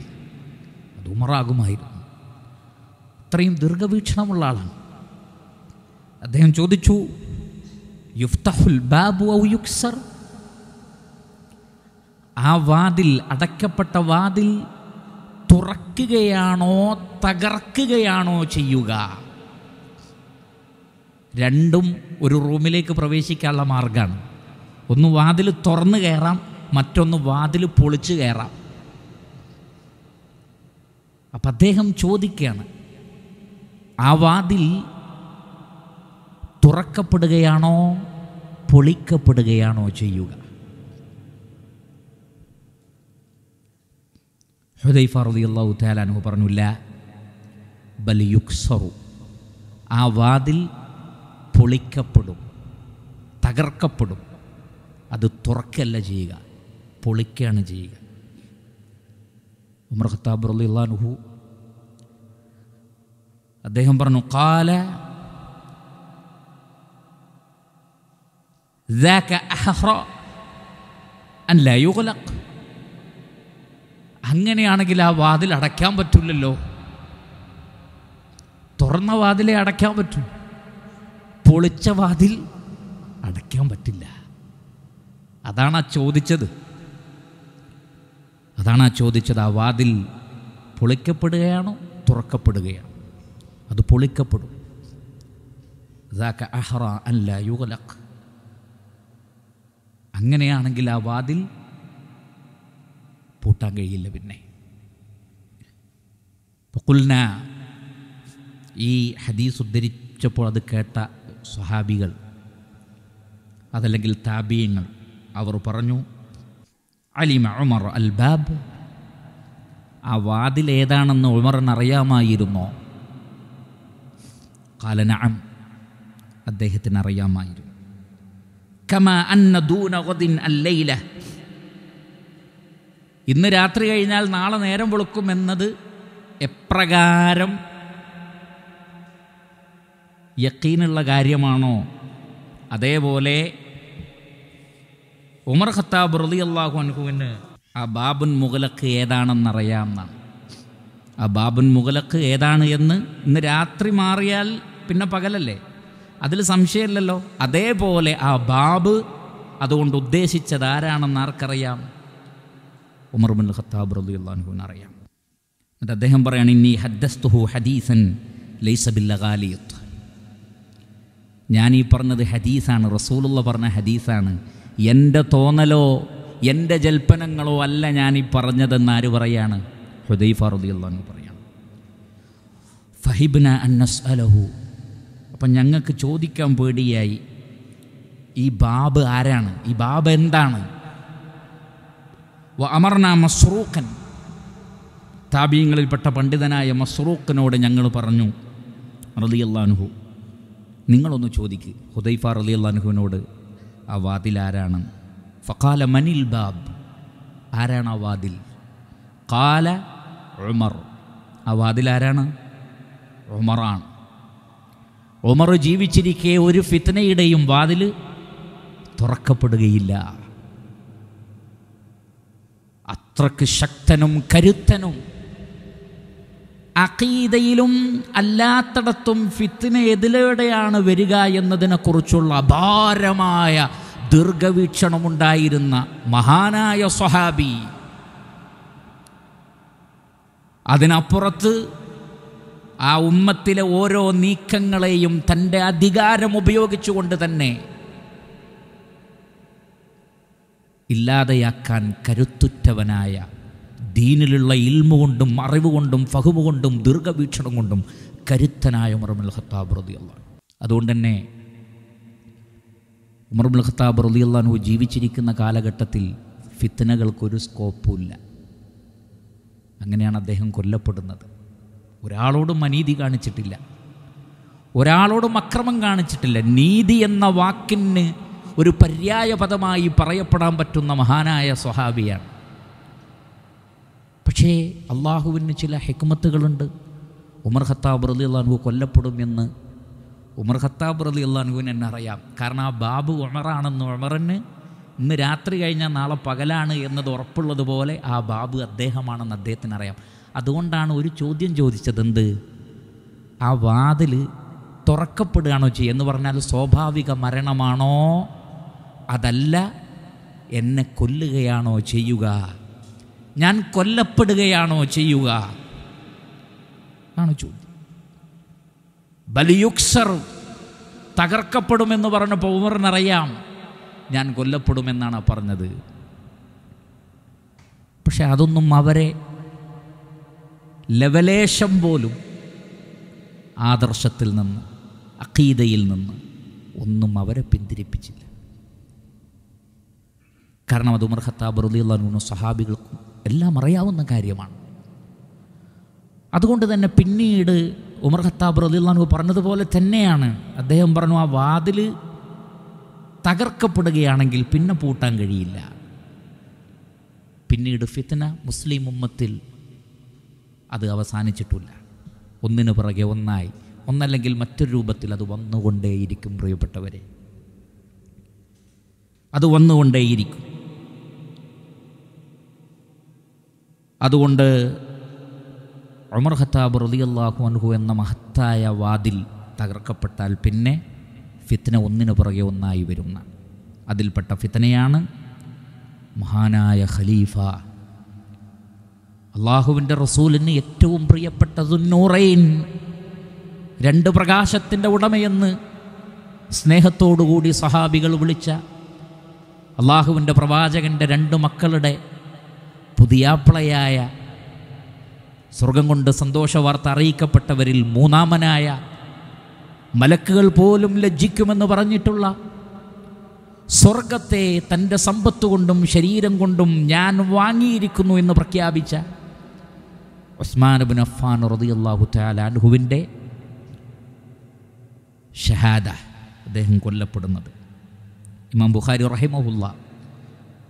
അത് ഉമറാകുമായിരുന്നു അത്രയും ദീർഘവീക്ഷണമുള്ള ആളാണ് അദ്ദേഹം ചോദിച്ചു യുഫ്തഹുൽ ബാബു ഔ യുക്സർ ആ വാതിൽ അടയ്ക്കപ്പെട്ട വാതിൽ തുറക്കുകയാണോ തകർക്കുകയാണോ ചെയ്യുക രണ്ടും ഒരു റൂമിലേക്ക് പ്രവേശിക്കാനുള്ള മാർഗമാണ് ഒന്ന് വാതിൽ തുറന്നു കയറാം മറ്റൊന്ന് വാതിൽ പൊളിച്ച് കയറാം അപ്പം അദ്ദേഹം ചോദിക്കുകയാണ് ആ വാതിൽ തുറക്കപ്പെടുകയാണോ പൊളിക്കപ്പെടുകയാണോ ചെയ്യുക ഹുദൈഫ റളിയല്ലാഹു തആല അൻഹു പറഞ്ഞില്ല ബൽ യുക്സറു ആ വാതിൽ പൊളിക്കപ്പെടും തകർക്കപ്പെടും അത് തുറക്കല്ല ചെയ്യുക പൊളിക്കുകയാണ് ചെയ്യുക ഉമർ ഖത്താബ് റലിഹു അദ്ദേഹം പറഞ്ഞു കാല അങ്ങനെയാണെങ്കിൽ ആ വാതിൽ അടയ്ക്കാൻ പറ്റില്ലല്ലോ തുറന്ന വാതിലെ അടയ്ക്കാൻ പറ്റൂ പൊളിച്ച വാതിൽ അടയ്ക്കാൻ പറ്റില്ല അതാണ് ആ ചോദിച്ചത് അതാണ് ആ ചോദിച്ചത് ആ വാതിൽ പൊളിക്കപ്പെടുകയാണോ തുറക്കപ്പെടുകയാണോ അത് പൊളിക്കപ്പെടും അഹ്റ അങ്ങനെയാണെങ്കിൽ ആ വാതിൽ പൂട്ടാൻ കഴിയില്ല പിന്നെ കുൽന ഈ ഹദീസ് ഉദ്ധരിച്ചപ്പോൾ അത് കേട്ട സ്വഹാബികൾ അതല്ലെങ്കിൽ താബീയങ്ങൾ അവർ പറഞ്ഞു അലിമ ഉമർ അൽബാബ് ആ വാതിൽ ഏതാണെന്ന് ഉമറിനറിയാമായിരുന്നോ കാലനഅം അദ്ദേഹത്തിന് അറിയാമായിരുന്നു കമ ഇന്ന് രാത്രി കഴിഞ്ഞാൽ നാളെ നേരം വെളുക്കുമെന്നത് എപ്രകാരം യക്കീനുള്ള കാര്യമാണോ അതേപോലെ ഉമർ ഖത്താബ് റലി അള്ളാഹു അനുഹുവിന് ആ ബാബുൻ മുഗലക്ക് ഏതാണെന്നറിയാമെന്നാണ് ആ ബാബുൻ മുഗലക്ക് ഏതാണ് എന്ന് ഇന്ന് രാത്രി മാറിയാൽ പിന്നെ പകലല്ലേ അതിൽ സംശയമില്ലല്ലോ അതേപോലെ ആ ബാബ് അതുകൊണ്ട് ഉദ്ദേശിച്ചത് ആരാണെന്ന് ആർക്കറിയാം ഉമർ ബിൻ ഖത്താബ് റബി അള്ളാഹുവിന് അറിയാം എന്നിട്ട് അദ്ദേഹം പറയാണ് ഇനി ഹദ്ദസ്തുഹു ഹദീസൻ ലൈസബില്ലഗാലിയത്ത് ഞാൻ ഈ പറഞ്ഞത് ഹദീസാണ് റസൂലുള്ള പറഞ്ഞ ഹദീസാണ് എൻ്റെ തോന്നലോ എൻ്റെ ജൽപ്പനങ്ങളോ അല്ല ഞാൻ ഈ പറഞ്ഞതെന്ന് ആര് പറയാണ് ഹുദൈഫ റുദിയുള്ള പറയാണ് ഫഹിബ്ന അന്നസ് അലഹു അപ്പം ഞങ്ങൾക്ക് ചോദിക്കാൻ പേടിയായി ഈ ബാബ് ആരാണ് ഈ ബാബ് എന്താണ് അമർന മസ്റൂഖൻ താപീയങ്ങളിൽപ്പെട്ട പണ്ഡിതനായ മസ്രൂഖനോട് ഞങ്ങൾ പറഞ്ഞു റലിയല്ലാനുഹു നിങ്ങളൊന്ന് ചോദിക്ക് ഹുദൈഫ റലിയല്ലാനുഹുവിനോട് ആ വാതിൽ ആരാണ് ഫക്കാല മനിൽ ബാബ് ആരാണ് ആ വാതിൽ കാല ഉമർ ആ വാതിൽ ആരാണ് ഉമറാണ് ഉമർ ജീവിച്ചിരിക്കെ ഒരു ഫിത്നയുടെയും വാതിൽ തുറക്കപ്പെടുകയില്ല അത്രക്ക് ശക്തനും കരുത്തനും അഖീദയിലും അല്ലാത്തടത്തും ഫിത്തിന എതിലൂടെയാണ് വരിക എന്നതിനെക്കുറിച്ചുള്ള അപാരമായ ദീർഘവീക്ഷണമുണ്ടായിരുന്ന മഹാനായ സ്വഹാബി അതിനപ്പുറത്ത് ആ ഉമ്മത്തിലെ ഓരോ നീക്കങ്ങളെയും തൻ്റെ അധികാരം ഉപയോഗിച്ചുകൊണ്ട് തന്നെ ഇല്ലാതെയാക്കാൻ കരുത്തുറ്റവനായ ദീനിലുള്ള ഇൽമ കൊണ്ടും അറിവ് കൊണ്ടും ഫഹുമ കൊണ്ടും ദീർഘവീക്ഷണം കൊണ്ടും കരുത്തനായ ഉമർമുൽ ഖത്താബ് റതിയുള്ള അതുകൊണ്ട് തന്നെ ഉമർമുൽ ഖത്താബ് റതിയുള്ളാനു ജീവിച്ചിരിക്കുന്ന കാലഘട്ടത്തിൽ ഫിത്തനകൾക്കൊരു സ്കോപ്പുമില്ല അങ്ങനെയാണ് അദ്ദേഹം കൊല്ലപ്പെടുന്നത് ഒരാളോടും അനീതി കാണിച്ചിട്ടില്ല ഒരാളോടും അക്രമം കാണിച്ചിട്ടില്ല നീതി എന്ന വാക്കിന് ഒരു പര്യായ പദമായി പറയപ്പെടാൻ പറ്റുന്ന മഹാനായ സ്വഹാബിയാണ് പക്ഷേ അള്ളാഹുവിന് ചില ഹെക്മത്തുകളുണ്ട് ഉമർ ഖത്താബ് റലി അള്ളാഹു എന്ന് ഉമർ ഖത്താബ് റലി അള്ളാഹുവിന് എന്നെ അറിയാം കാരണം ആ ബാബു ഉമറാണെന്ന് ഉമറിന് ഇന്ന് രാത്രി കഴിഞ്ഞാൽ നാളെ പകലാണ് എന്നത് ഉറപ്പുള്ളതുപോലെ ആ ബാബു അദ്ദേഹമാണെന്ന് അദ്ദേഹത്തിന് അറിയാം അതുകൊണ്ടാണ് ഒരു ചോദ്യം ചോദിച്ചത് എന്ത് ആ വാതിൽ തുറക്കപ്പെടുകയാണോ ചെയ്യുക എന്ന് പറഞ്ഞാൽ സ്വാഭാവിക മരണമാണോ അതല്ല എന്നെ കൊല്ലുകയാണോ ചെയ്യുക ഞാൻ കൊല്ലപ്പെടുകയാണോ ചെയ്യുക ആണ് ചോദ്യം ബലിയുക്സർ തകർക്കപ്പെടുമെന്ന് പറഞ്ഞപ്പോൾ ഉമറിനറിയാം ഞാൻ കൊല്ലപ്പെടുമെന്നാണ് പറഞ്ഞത് പക്ഷെ അതൊന്നും അവരെ ലവലേശം പോലും ആദർശത്തിൽ നിന്ന് അക്കീതയിൽ നിന്ന് ഒന്നും അവരെ പിന്തിരിപ്പിച്ചില്ല കാരണം അത് ഉമർ ഖത്താബ് റുദിയുള്ള സഹാബികൾക്കും എല്ലാം അറിയാവുന്ന കാര്യമാണ് അതുകൊണ്ട് തന്നെ പിന്നീട് ഉമർ ഖത്താബ് റദിള്ളാഹു പറഞ്ഞതുപോലെ തന്നെയാണ് അദ്ദേഹം പറഞ്ഞു ആ വാതിൽ തകർക്കപ്പെടുകയാണെങ്കിൽ പിന്നെ പൂട്ടാൻ കഴിയില്ല പിന്നീട് ഫിത്തന മുസ്ലിം ഉമ്മത്തിൽ അത് അവസാനിച്ചിട്ടില്ല ഒന്നിനു പുറകെ ഒന്നായി ഒന്നല്ലെങ്കിൽ മറ്റൊരു രൂപത്തിൽ അത് വന്നുകൊണ്ടേയിരിക്കും പ്രിയപ്പെട്ടവരെ അത് വന്നുകൊണ്ടേയിരിക്കും അതുകൊണ്ട് ഉമർ ഖത്താബ് റലിയല്ലാഹു അൻഹു എന്ന മഹത്തായ വാതിൽ തകർക്കപ്പെട്ടാൽ പിന്നെ ഫിത്തന ഒന്നിനു പുറകെ ഒന്നായി വരുന്ന അതിൽപ്പെട്ട ഫിത്തനയാണ് മഹാനായ ഖലീഫ അള്ളാഹുവിൻ്റെ റസൂലിന് ഏറ്റവും പ്രിയപ്പെട്ട നൂറൈൻ രണ്ട് പ്രകാശത്തിൻ്റെ ഉടമയെന്ന് സ്നേഹത്തോടുകൂടി സഹാബികൾ വിളിച്ച അള്ളാഹുവിൻ്റെ പ്രവാചകൻ്റെ രണ്ട് മക്കളുടെ പുതിയാപ്പിളയായ സ്വർഗം കൊണ്ട് സന്തോഷ വാർത്ത അറിയിക്കപ്പെട്ടവരിൽ മൂന്നാമനായ മലക്കുകൾ പോലും ലജ്ജിക്കുമെന്ന് പറഞ്ഞിട്ടുള്ള സ്വർഗത്തെ തൻ്റെ സമ്പത്ത് കൊണ്ടും ശരീരം കൊണ്ടും ഞാൻ വാങ്ങിയിരിക്കുന്നു എന്ന് പ്രഖ്യാപിച്ച ഉസ്മാനബിൻ അഫാൻ റതിയല്ലാഹു താലാൻഹുവിൻ്റെ ഷഹാദ അദ്ദേഹം കൊല്ലപ്പെടുന്നത് ഇമാം ബുഖാരി റഹിമഹുല്ല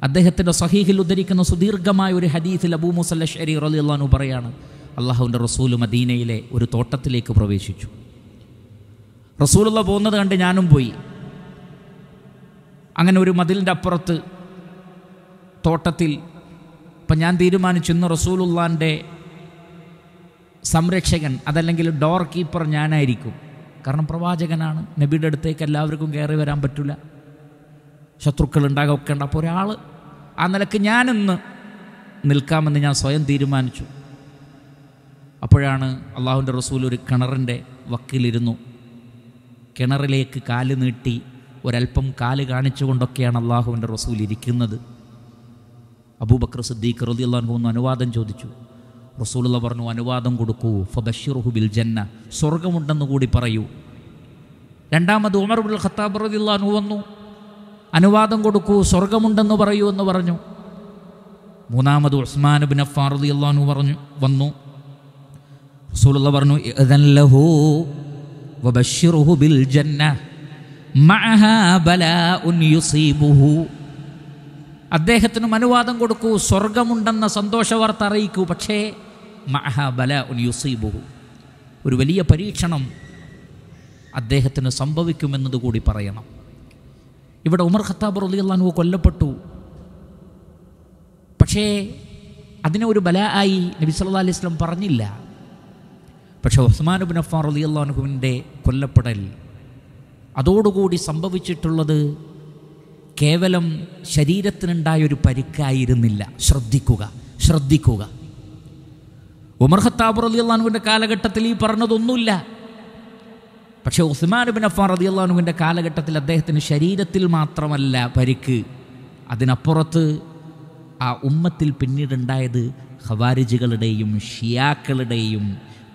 അദ്ദേഹത്തിൻ്റെ സഹീഹിൽ ഉദ്ധരിക്കുന്ന സുദീർഘമായ ഒരു ഹദീഫിൽ അബൂ മുസല്ല ഷെരീ റലിള്ളാനു പറയാണ് അള്ളാഹുവിൻ്റെ റസൂൽ മദീനയിലെ ഒരു തോട്ടത്തിലേക്ക് പ്രവേശിച്ചു റസൂലുള്ള പോകുന്നത് കണ്ട് ഞാനും പോയി അങ്ങനെ ഒരു മതിലിൻ്റെ അപ്പുറത്ത് തോട്ടത്തിൽ അപ്പം ഞാൻ തീരുമാനിച്ചു ഇന്ന് റസൂലുള്ളാൻ്റെ സംരക്ഷകൻ അതല്ലെങ്കിൽ ഡോർ കീപ്പർ ഞാനായിരിക്കും കാരണം പ്രവാചകനാണ് നബിയുടെ അടുത്തേക്ക് എല്ലാവർക്കും കയറി വരാൻ പറ്റില്ല ശത്രുക്കൾ ഉണ്ടാകാൻ ഒക്കെ ഉണ്ട് അപ്പോൾ ഒരാൾ ആ നിലക്ക് ഞാനിന്ന് നിൽക്കാമെന്ന് ഞാൻ സ്വയം തീരുമാനിച്ചു അപ്പോഴാണ് അള്ളാഹുവിൻ്റെ റസൂൽ ഒരു കിണറിൻ്റെ വക്കിലിരുന്നു കിണറിലേക്ക് കാല് നീട്ടി ഒരല്പം കാല് കാണിച്ചുകൊണ്ടൊക്കെയാണ് അള്ളാഹുവിൻ്റെ റസൂൽ ഇരിക്കുന്നത് അബൂബക്കർ സിദ്ദീഖ് റതി അള്ളാഹുന്ന് അനുവാദം ചോദിച്ചു റസൂലുള്ള പറഞ്ഞു അനുവാദം കൊടുക്കൂ ഫബഷിറുഹു ബിൽ ജന്ന സ്വർഗമുണ്ടെന്ന് കൂടി പറയൂ രണ്ടാമത് ഉമർ ഉൽ ഖത്താബ് റതി അള്ളാഹു വന്നു അനുവാദം കൊടുക്കൂ സ്വർഗമുണ്ടെന്ന് പറയൂ എന്ന് പറഞ്ഞു മൂന്നാമത് ഉസ്മാൻ ബിൻ അഫാർ അലി അള്ളഹാനു പറഞ്ഞു വന്നു റസൂലുള്ള പറഞ്ഞു ലഹു ബിൽ യുസീബുഹു അദ്ദേഹത്തിനും അനുവാദം കൊടുക്കൂ സ്വർഗമുണ്ടെന്ന സന്തോഷവാർത്ത അറിയിക്കൂ പക്ഷേ മഹാബല ഉൻ യുസീബുഹു ഒരു വലിയ പരീക്ഷണം അദ്ദേഹത്തിന് സംഭവിക്കുമെന്നത് കൂടി പറയണം ഇവിടെ ഉമർ ഖത്താബ് റലി അള്ളാഹു കൊല്ലപ്പെട്ടു പക്ഷേ അതിനെ ഒരു ബല ആയി നബി സല്ലാ അലൈഹി സ്വലം പറഞ്ഞില്ല പക്ഷേ ഉസ്മാനുബിൻ അഫാൻ റലി അള്ളാഹുവിൻ്റെ കൊല്ലപ്പെടൽ അതോടുകൂടി സംഭവിച്ചിട്ടുള്ളത് കേവലം ഒരു പരിക്കായിരുന്നില്ല ശ്രദ്ധിക്കുക ശ്രദ്ധിക്കുക ഉമർ ഖത്താബ് റലി അള്ളാഹുവിൻ്റെ കാലഘട്ടത്തിൽ ഈ പറഞ്ഞതൊന്നുമില്ല പക്ഷേ ഉസ്മാനുബിൻ അഫാർ റതിയുള്ളാനുവിൻ്റെ കാലഘട്ടത്തിൽ അദ്ദേഹത്തിന് ശരീരത്തിൽ മാത്രമല്ല പരിക്ക് അതിനപ്പുറത്ത് ആ ഉമ്മത്തിൽ പിന്നീടുണ്ടായത് ഖവാരിജികളുടെയും ഷിയാക്കളുടെയും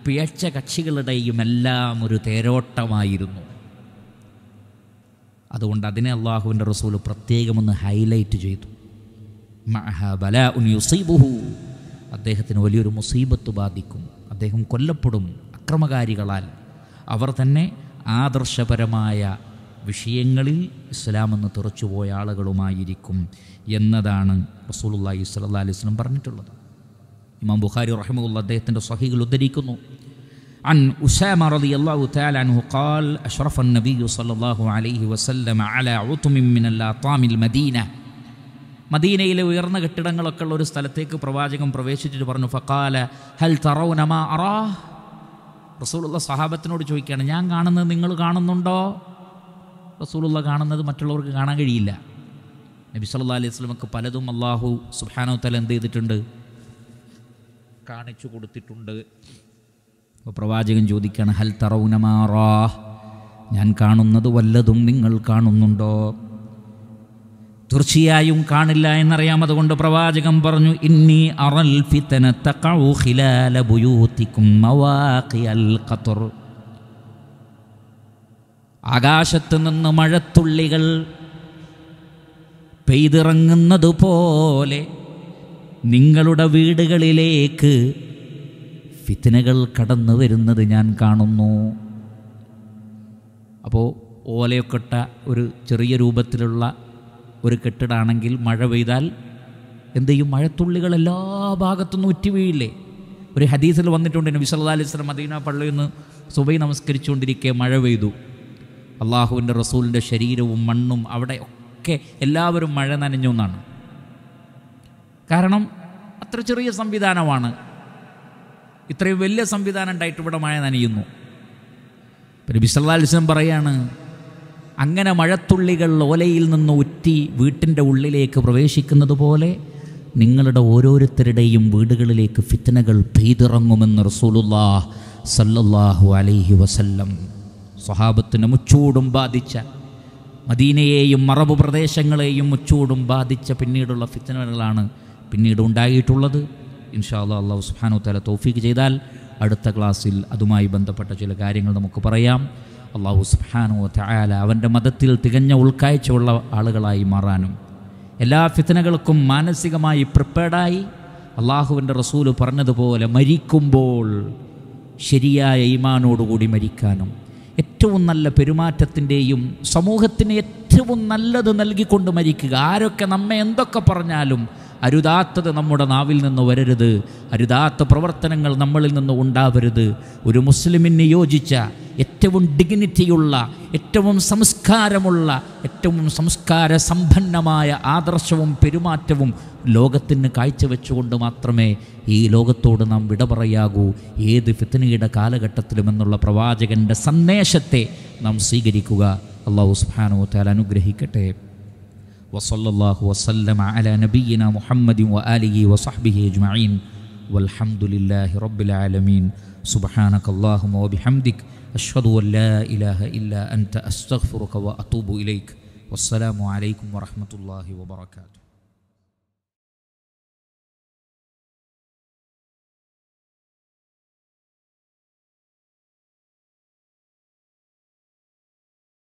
പിഴച്ച കക്ഷികളുടെയും എല്ലാം ഒരു തേരോട്ടമായിരുന്നു അതുകൊണ്ട് അതിനെ അള്ളാഹുവിൻ്റെ റസൂൽ പ്രത്യേകമൊന്ന് ഹൈലൈറ്റ് ചെയ്തു ബല ഉൻ അദ്ദേഹത്തിന് വലിയൊരു മുസീബത്ത് ബാധിക്കും അദ്ദേഹം കൊല്ലപ്പെടും അക്രമകാരികളാൽ അവർ തന്നെ ആദർശപരമായ വിഷയങ്ങളിൽ ഇസ്ലാം എന്ന് തുറച്ചുപോയ ആളുകളുമായിരിക്കും എന്നതാണ് റസൂലുല്ലാഹി സ്വല്ലാ അലൈഹി വസല്ലം പറഞ്ഞിട്ടുള്ളത് ഇമാം ബുഖാരി റഹ്മുള്ള അദ്ദേഹത്തിൻ്റെ സ്വഹീഹിൽ ഉദ്ധരിക്കുന്നു അൻ أسامة റളിയല്ലാഹു തആല അൻഹു عنه قال أشرف സ്വല്ലല്ലാഹു അലൈഹി വസല്ലം عليه وسلم മിന عطم من മദീന المدينة മദീനയിലെ ഉയർന്ന കെട്ടിടങ്ങളൊക്കെ ഉള്ള ഒരു സ്ഥലത്തേക്ക് പ്രവാചകൻ പ്രവേശിച്ചിട്ട് പറഞ്ഞു ഫഖാല ഹൽ തറൗന മാ അറാഹ് റസൂലുള്ള സഹാബത്തിനോട് ചോദിക്കുകയാണ് ഞാൻ കാണുന്നത് നിങ്ങൾ കാണുന്നുണ്ടോ റസൂലുള്ള കാണുന്നത് മറ്റുള്ളവർക്ക് കാണാൻ കഴിയില്ല നബി സല്ലാ അലൈഹി സ്വലമക്ക് പലതും അള്ളാഹു സുഹാനോ തല എന്ത് ചെയ്തിട്ടുണ്ട് കാണിച്ചു കൊടുത്തിട്ടുണ്ട് അപ്പോൾ പ്രവാചകൻ ചോദിക്കുകയാണ് ഹൽ തറൗനമാറാ ഞാൻ കാണുന്നത് വല്ലതും നിങ്ങൾ കാണുന്നുണ്ടോ തീർച്ചയായും കാണില്ല എന്നറിയാം അതുകൊണ്ട് പ്രവാചകം പറഞ്ഞു ഇന്നി അറൽ ഫിത്തന തഖഉ ഖിലാല മവാഖിയൽ ആകാശത്ത് നിന്ന് മഴത്തുള്ളികൾ പെയ്തിറങ്ങുന്നതുപോലെ നിങ്ങളുടെ വീടുകളിലേക്ക് ഫിത്തനകൾ കടന്നു വരുന്നത് ഞാൻ കാണുന്നു അപ്പോൾ ഓലയൊക്കെട്ട ഒരു ചെറിയ രൂപത്തിലുള്ള ഒരു കെട്ടിടമാണെങ്കിൽ മഴ പെയ്താൽ എന്ത് ചെയ്യും മഴത്തുള്ളികൾ എല്ലാ ഭാഗത്തുനിന്നും വീഴില്ലേ ഒരു ഹദീസിൽ വന്നിട്ടുണ്ട് നബി സല്ലാ അലൈഹി സ്വലം മദീന പള്ളിയിൽ നിന്ന് സുബൈ നമസ്കരിച്ചുകൊണ്ടിരിക്കെ മഴ പെയ്തു അള്ളാഹുവിൻ്റെ റസൂലിൻ്റെ ശരീരവും മണ്ണും അവിടെ ഒക്കെ എല്ലാവരും മഴ നനഞ്ഞു എന്നാണ് കാരണം അത്ര ചെറിയ സംവിധാനമാണ് ഇത്രയും വലിയ സംവിധാനം ഉണ്ടായിട്ട് ഇവിടെ മഴ നനയുന്നു പിന്നെ അലൈഹി അലിസ്ലം പറയാണ് അങ്ങനെ മഴത്തുള്ളികൾ ഓലയിൽ നിന്ന് ഉറ്റി വീട്ടിൻ്റെ ഉള്ളിലേക്ക് പ്രവേശിക്കുന്നത് പോലെ നിങ്ങളുടെ ഓരോരുത്തരുടെയും വീടുകളിലേക്ക് ഫിത്തനകൾ പെയ്തിറങ്ങുമെന്ന് റസൂലുല്ലാ സല്ലാഹു അലൈഹി വസല്ലം സ്വഹാബത്തിന് മുച്ചൂടും ബാധിച്ച മദീനയെയും മറബ് പ്രദേശങ്ങളെയും മുച്ചൂടും ബാധിച്ച പിന്നീടുള്ള ഫിത്തനകളാണ് പിന്നീട് ഉണ്ടായിട്ടുള്ളത് ഇൻഷാ അല്ലാ അള്ളാഹു സുഹാനു തല തോഫീക്ക് ചെയ്താൽ അടുത്ത ക്ലാസ്സിൽ അതുമായി ബന്ധപ്പെട്ട ചില കാര്യങ്ങൾ നമുക്ക് പറയാം അള്ളാഹു സുബാനു തായാല അവൻ്റെ മതത്തിൽ തികഞ്ഞ ഉൾക്കാഴ്ചയുള്ള ആളുകളായി മാറാനും എല്ലാ ഫിത്തനകൾക്കും മാനസികമായി പ്രിപ്പേർഡായി അള്ളാഹുവിൻ്റെ റസൂല് പറഞ്ഞതുപോലെ മരിക്കുമ്പോൾ ശരിയായ ഈമാനോടുകൂടി മരിക്കാനും ഏറ്റവും നല്ല പെരുമാറ്റത്തിൻ്റെയും സമൂഹത്തിന് ഏറ്റവും നല്ലത് നൽകിക്കൊണ്ട് മരിക്കുക ആരൊക്കെ നമ്മെ എന്തൊക്കെ പറഞ്ഞാലും അരുതാത്തത് നമ്മുടെ നാവിൽ നിന്ന് വരരുത് അരുതാത്ത പ്രവർത്തനങ്ങൾ നമ്മളിൽ നിന്ന് ഉണ്ടാവരുത് ഒരു മുസ്ലിമിന് യോജിച്ച ഏറ്റവും ഡിഗ്നിറ്റിയുള്ള ഏറ്റവും സംസ്കാരമുള്ള ഏറ്റവും സംസ്കാര സമ്പന്നമായ ആദർശവും പെരുമാറ്റവും ലോകത്തിന് കാഴ്ചവെച്ചുകൊണ്ട് മാത്രമേ ഈ ലോകത്തോട് നാം വിട പറയാകൂ ഏത് ഫിത്തനയുടെ കാലഘട്ടത്തിലുമെന്നുള്ള പ്രവാചകൻ്റെ സന്ദേശത്തെ നാം സ്വീകരിക്കുക അള്ളാഹു സുഹാനോ താൽ അനുഗ്രഹിക്കട്ടെ وصلى الله وسلم على نبينا محمد وآله وصحبه أجمعين والحمد لله رب العالمين سبحانك اللهم وبحمدك أشهد أن لا إله إلا أنت أستغفرك وأتوب إليك والسلام عليكم ورحمة الله وبركاته